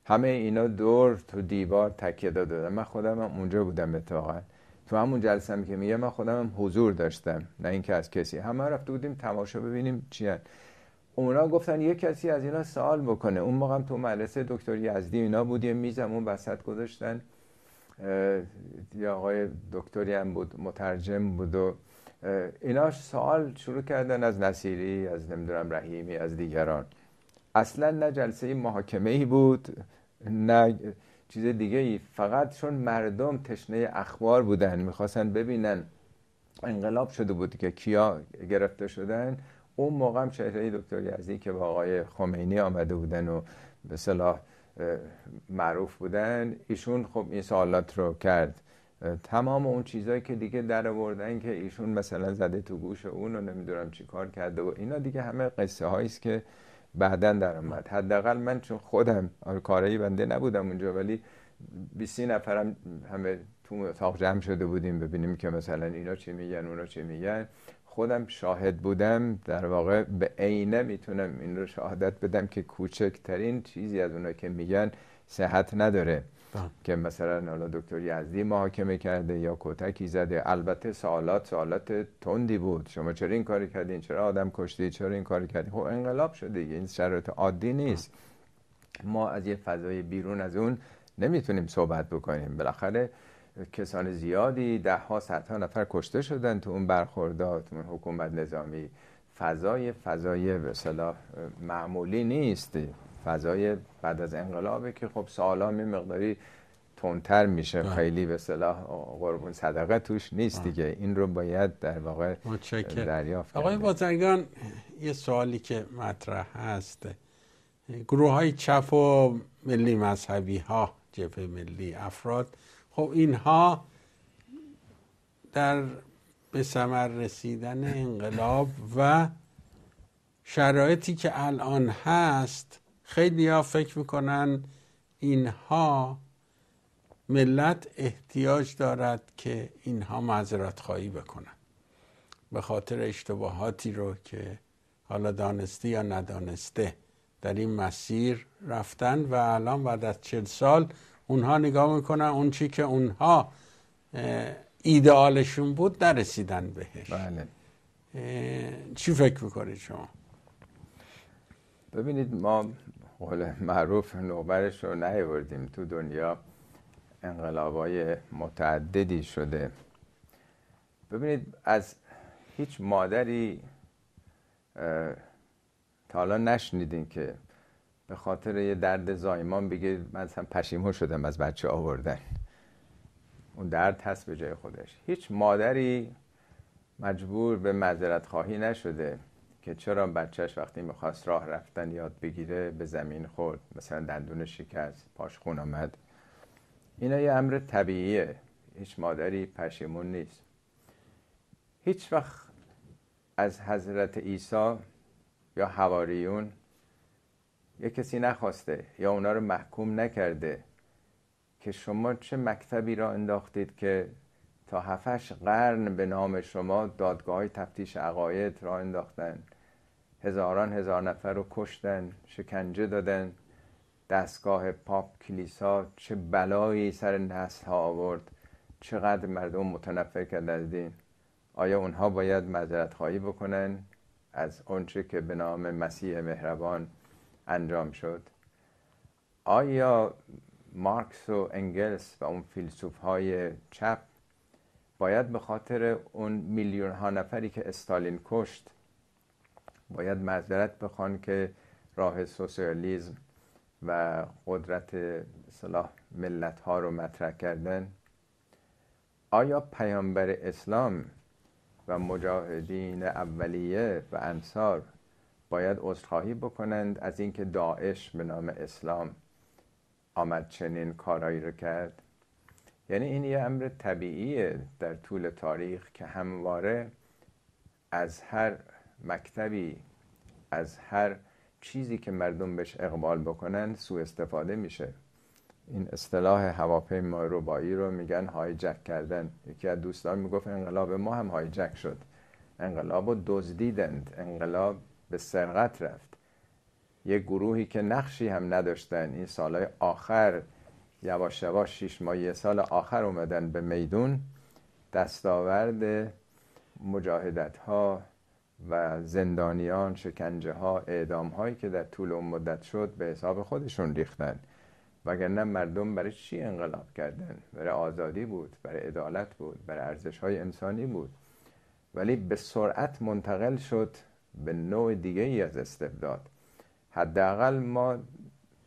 همه اینا دور تو دیوار تکیه دادن من خودم هم اونجا بودم اتفاقا تو همون جلسه هم که میگه من خودم حضور داشتم نه اینکه از کسی همه رفته بودیم تماشا ببینیم چی هن. اونا گفتن یه کسی از اینا سوال بکنه اون موقع تو مدرسه دکتر یزدی اینا بودیم میزم اون وسط گذاشتن یه آقای دکتری هم بود مترجم بود و اینا سوال شروع کردن از نصیری از نمیدونم رحیمی از دیگران اصلا نه جلسه محاکمه ای بود نه چیز دیگه ای فقط چون مردم تشنه اخبار بودن میخواستن ببینن انقلاب شده بود که کیا گرفته شدن اون موقع هم چهره دکتر یزدی که با آقای خمینی آمده بودن و به صلاح معروف بودن ایشون خب این سوالات رو کرد تمام اون چیزهایی که دیگه در آوردن که ایشون مثلا زده تو گوش اون رو نمیدونم چی کار کرده و اینا دیگه همه قصه است که بعدا در اومد حداقل من چون خودم آره کارایی بنده نبودم اونجا ولی 20 نفرم همه تو اتاق جمع شده بودیم ببینیم که مثلا اینا چی میگن اونا چی میگن خودم شاهد بودم در واقع به عینه میتونم این رو شهادت بدم که کوچکترین چیزی از اونا که میگن صحت نداره بله. که مثلا حالا دکتر یزدی محاکمه کرده یا کتکی زده البته سوالات سوالات تندی بود شما چرا این کاری کردین چرا آدم کشتی چرا این کاری کردین خب انقلاب شده این شرایط عادی نیست بله. ما از یه فضای بیرون از اون نمیتونیم صحبت بکنیم بالاخره کسان زیادی ده ها صدها نفر کشته شدن تو اون برخوردات اون حکومت نظامی فضای فضای به معمولی نیست فضای بعد از انقلابه که خب می مقداری تونتر میشه بله. خیلی به صلاح قربون صدقه توش نیست دیگه بله. این رو باید در واقع دریافت دریافت آقای بازرگان یه سوالی که مطرح هست گروه های چف و ملی مذهبی ها جبهه ملی افراد خب اینها در به ثمر رسیدن انقلاب و شرایطی که الان هست خیلی ها فکر میکنن اینها ملت احتیاج دارد که اینها معذرت خواهی بکنن به خاطر اشتباهاتی رو که حالا دانسته یا ندانسته در این مسیر رفتن و الان بعد از چل سال اونها نگاه میکنن اون چی که اونها ایدئالشون بود نرسیدن بهش بله. چی فکر میکنید شما ببینید ما قول معروف نوبرش رو نیاوردیم تو دنیا انقلابای متعددی شده ببینید از هیچ مادری تا حالا نشنیدین که به خاطر یه درد زایمان بگه من اصلا پشیمون شدم از بچه آوردن اون درد هست به جای خودش هیچ مادری مجبور به معذرت خواهی نشده که چرا بچهش وقتی میخواست راه رفتن یاد بگیره به زمین خورد مثلا دندون شکست پاش آمد اینا یه امر طبیعیه هیچ مادری پشیمون نیست هیچ وقت از حضرت عیسی یا حواریون یک کسی نخواسته یا اونا رو محکوم نکرده که شما چه مکتبی را انداختید که تا هفش قرن به نام شما دادگاه تفتیش عقاید را انداختن هزاران هزار نفر رو کشتن شکنجه دادن دستگاه پاپ کلیسا چه بلایی سر نسل ها آورد چقدر مردم متنفر کرد از دین آیا اونها باید مذرت خواهی بکنن از اونچه که به نام مسیح مهربان انجام شد آیا مارکس و انگلس و اون فیلسوف های چپ باید به خاطر اون میلیون ها نفری که استالین کشت باید معذرت بخوان که راه سوسیالیزم و قدرت صلاح ملت ها رو مطرح کردن آیا پیامبر اسلام و مجاهدین اولیه و انصار باید عذرخواهی بکنند از اینکه داعش به نام اسلام آمد چنین کارایی رو کرد یعنی این یه امر طبیعیه در طول تاریخ که همواره از هر مکتبی از هر چیزی که مردم بهش اقبال بکنند سوء استفاده میشه این اصطلاح هواپیما ربایی رو میگن هایجک کردن یکی از دوستان میگفت انقلاب ما هم هایجک شد انقلاب رو دزدیدند انقلاب به سرقت رفت یه گروهی که نقشی هم نداشتن این سالهای آخر یواش یواش شیش ماه سال آخر اومدن به میدون دستاورد مجاهدت ها و زندانیان شکنجه ها اعدام هایی که در طول اون مدت شد به حساب خودشون ریختن وگرنه مردم برای چی انقلاب کردن برای آزادی بود برای عدالت بود برای ارزش های انسانی بود ولی به سرعت منتقل شد به نوع دیگه ای از استبداد حداقل ما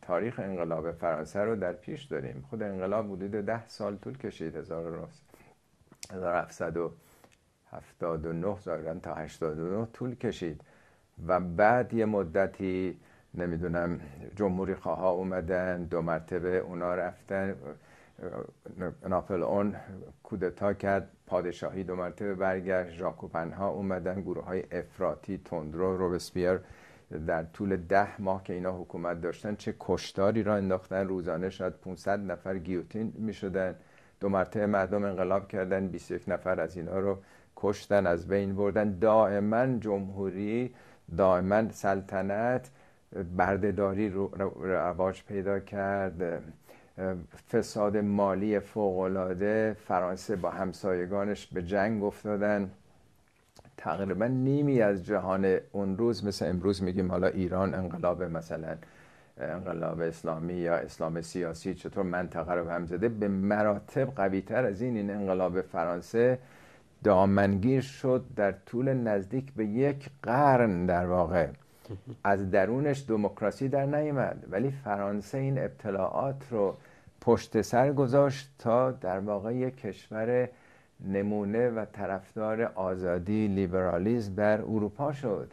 تاریخ انقلاب فرانسه رو در پیش داریم خود انقلاب حدود ده سال طول کشید 1779 ظاهرا تا 89 طول کشید و بعد یه مدتی نمیدونم جمهوری خواه اومدن دو مرتبه اونا رفتن ناپل اون کودتا کرد پادشاهی دو مرتبه برگشت ها اومدن گروه های افراطی تندرو روبسپیر در طول ده ماه که اینا حکومت داشتن چه کشتاری را انداختن روزانه شاید 500 نفر گیوتین می شدن دو مرتبه مردم انقلاب کردن 21 نفر از اینا رو کشتن از بین بردن دائما جمهوری دائما سلطنت بردهداری رواج پیدا کرد فساد مالی فوقالعاده فرانسه با همسایگانش به جنگ افتادن تقریبا نیمی از جهان اون روز مثل امروز میگیم حالا ایران انقلاب مثلا انقلاب اسلامی یا اسلام سیاسی چطور منطقه رو هم زده به مراتب قوی تر از این این انقلاب فرانسه دامنگیر شد در طول نزدیک به یک قرن در واقع از درونش دموکراسی در نیامد ولی فرانسه این ابتلاعات رو پشت سر گذاشت تا در واقع یک کشور نمونه و طرفدار آزادی لیبرالیز در اروپا شد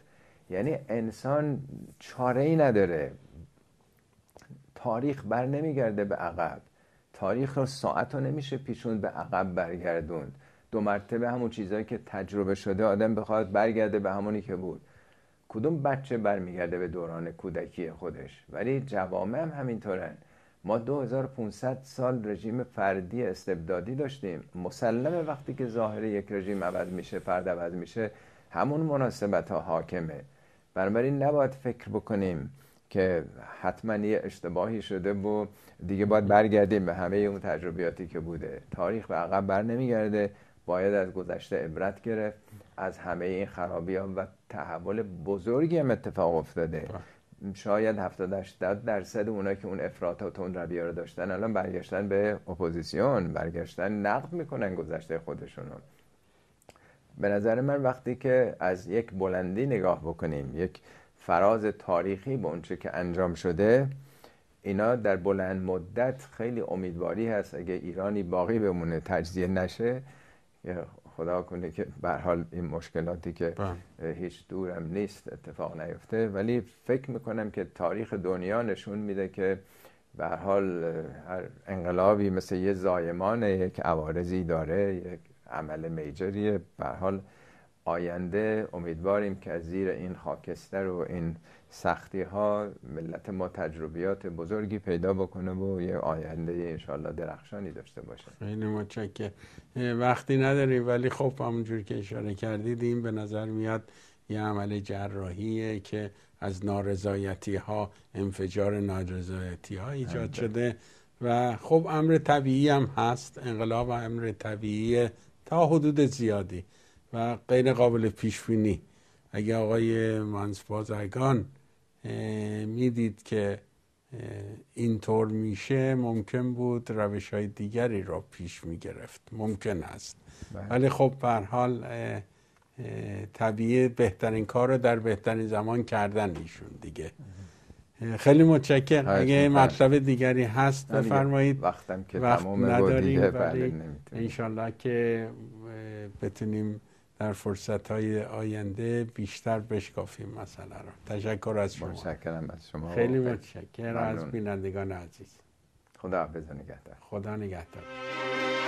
یعنی انسان چاره ای نداره تاریخ بر نمیگرده به عقب تاریخ رو ساعت رو نمیشه پیشون به عقب برگردوند دو مرتبه همون چیزهایی که تجربه شده آدم بخواد برگرده به همونی که بود کدوم بچه برمیگرده به دوران کودکی خودش ولی جوامع هم همینطورن ما 2500 سال رژیم فردی استبدادی داشتیم مسلمه وقتی که ظاهر یک رژیم عوض میشه فرد عوض میشه همون مناسبت ها حاکمه بنابراین نباید فکر بکنیم که حتما یه اشتباهی شده و دیگه باید برگردیم به همه اون تجربیاتی که بوده تاریخ به عقب بر نمیگرده باید از گذشته عبرت گرفت از همه این خرابی و تحول بزرگی هم اتفاق افتاده شاید 70 80 درصد اونا که اون افراط و تندروی رو داشتن الان برگشتن به اپوزیسیون برگشتن نقد میکنن گذشته خودشون به نظر من وقتی که از یک بلندی نگاه بکنیم یک فراز تاریخی به اونچه که انجام شده اینا در بلند مدت خیلی امیدواری هست اگه ایرانی باقی بمونه تجزیه نشه خدا کنه که به حال این مشکلاتی که بله. هیچ دورم نیست اتفاق نیفته ولی فکر میکنم که تاریخ دنیا نشون میده که به حال هر انقلابی مثل یه زایمان یک عوارضی داره یک عمل میجریه به حال آینده امیدواریم که از زیر این خاکستر و این سختی ها ملت ما تجربیات بزرگی پیدا بکنه و یه آینده انشالله درخشانی داشته باشه خیلی متشکر وقتی نداریم ولی خب همونجور که اشاره کردید این به نظر میاد یه عمل جراحیه که از نارضایتی ها انفجار نارضایتی ها ایجاد بله. شده و خب امر طبیعی هم هست انقلاب امر طبیعی تا حدود زیادی و غیر قابل پیش بینی اگه آقای منصفاز اگان میدید که اینطور میشه ممکن بود روش های دیگری را پیش میگرفت ممکن است بله. ولی خب هر حال طبیعه بهترین کار رو در بهترین زمان کردن ایشون دیگه خیلی متشکر اگه مطلب دیگری هست بفرمایید که وقت نداریم دیگه بله، انشالله که بتونیم در فرصت های آینده بیشتر بشکافیم مسئله رو تشکر از شما از شما خیلی متشکر از بینندگان عزیز خدا حافظ نگهدار خدا نگهدار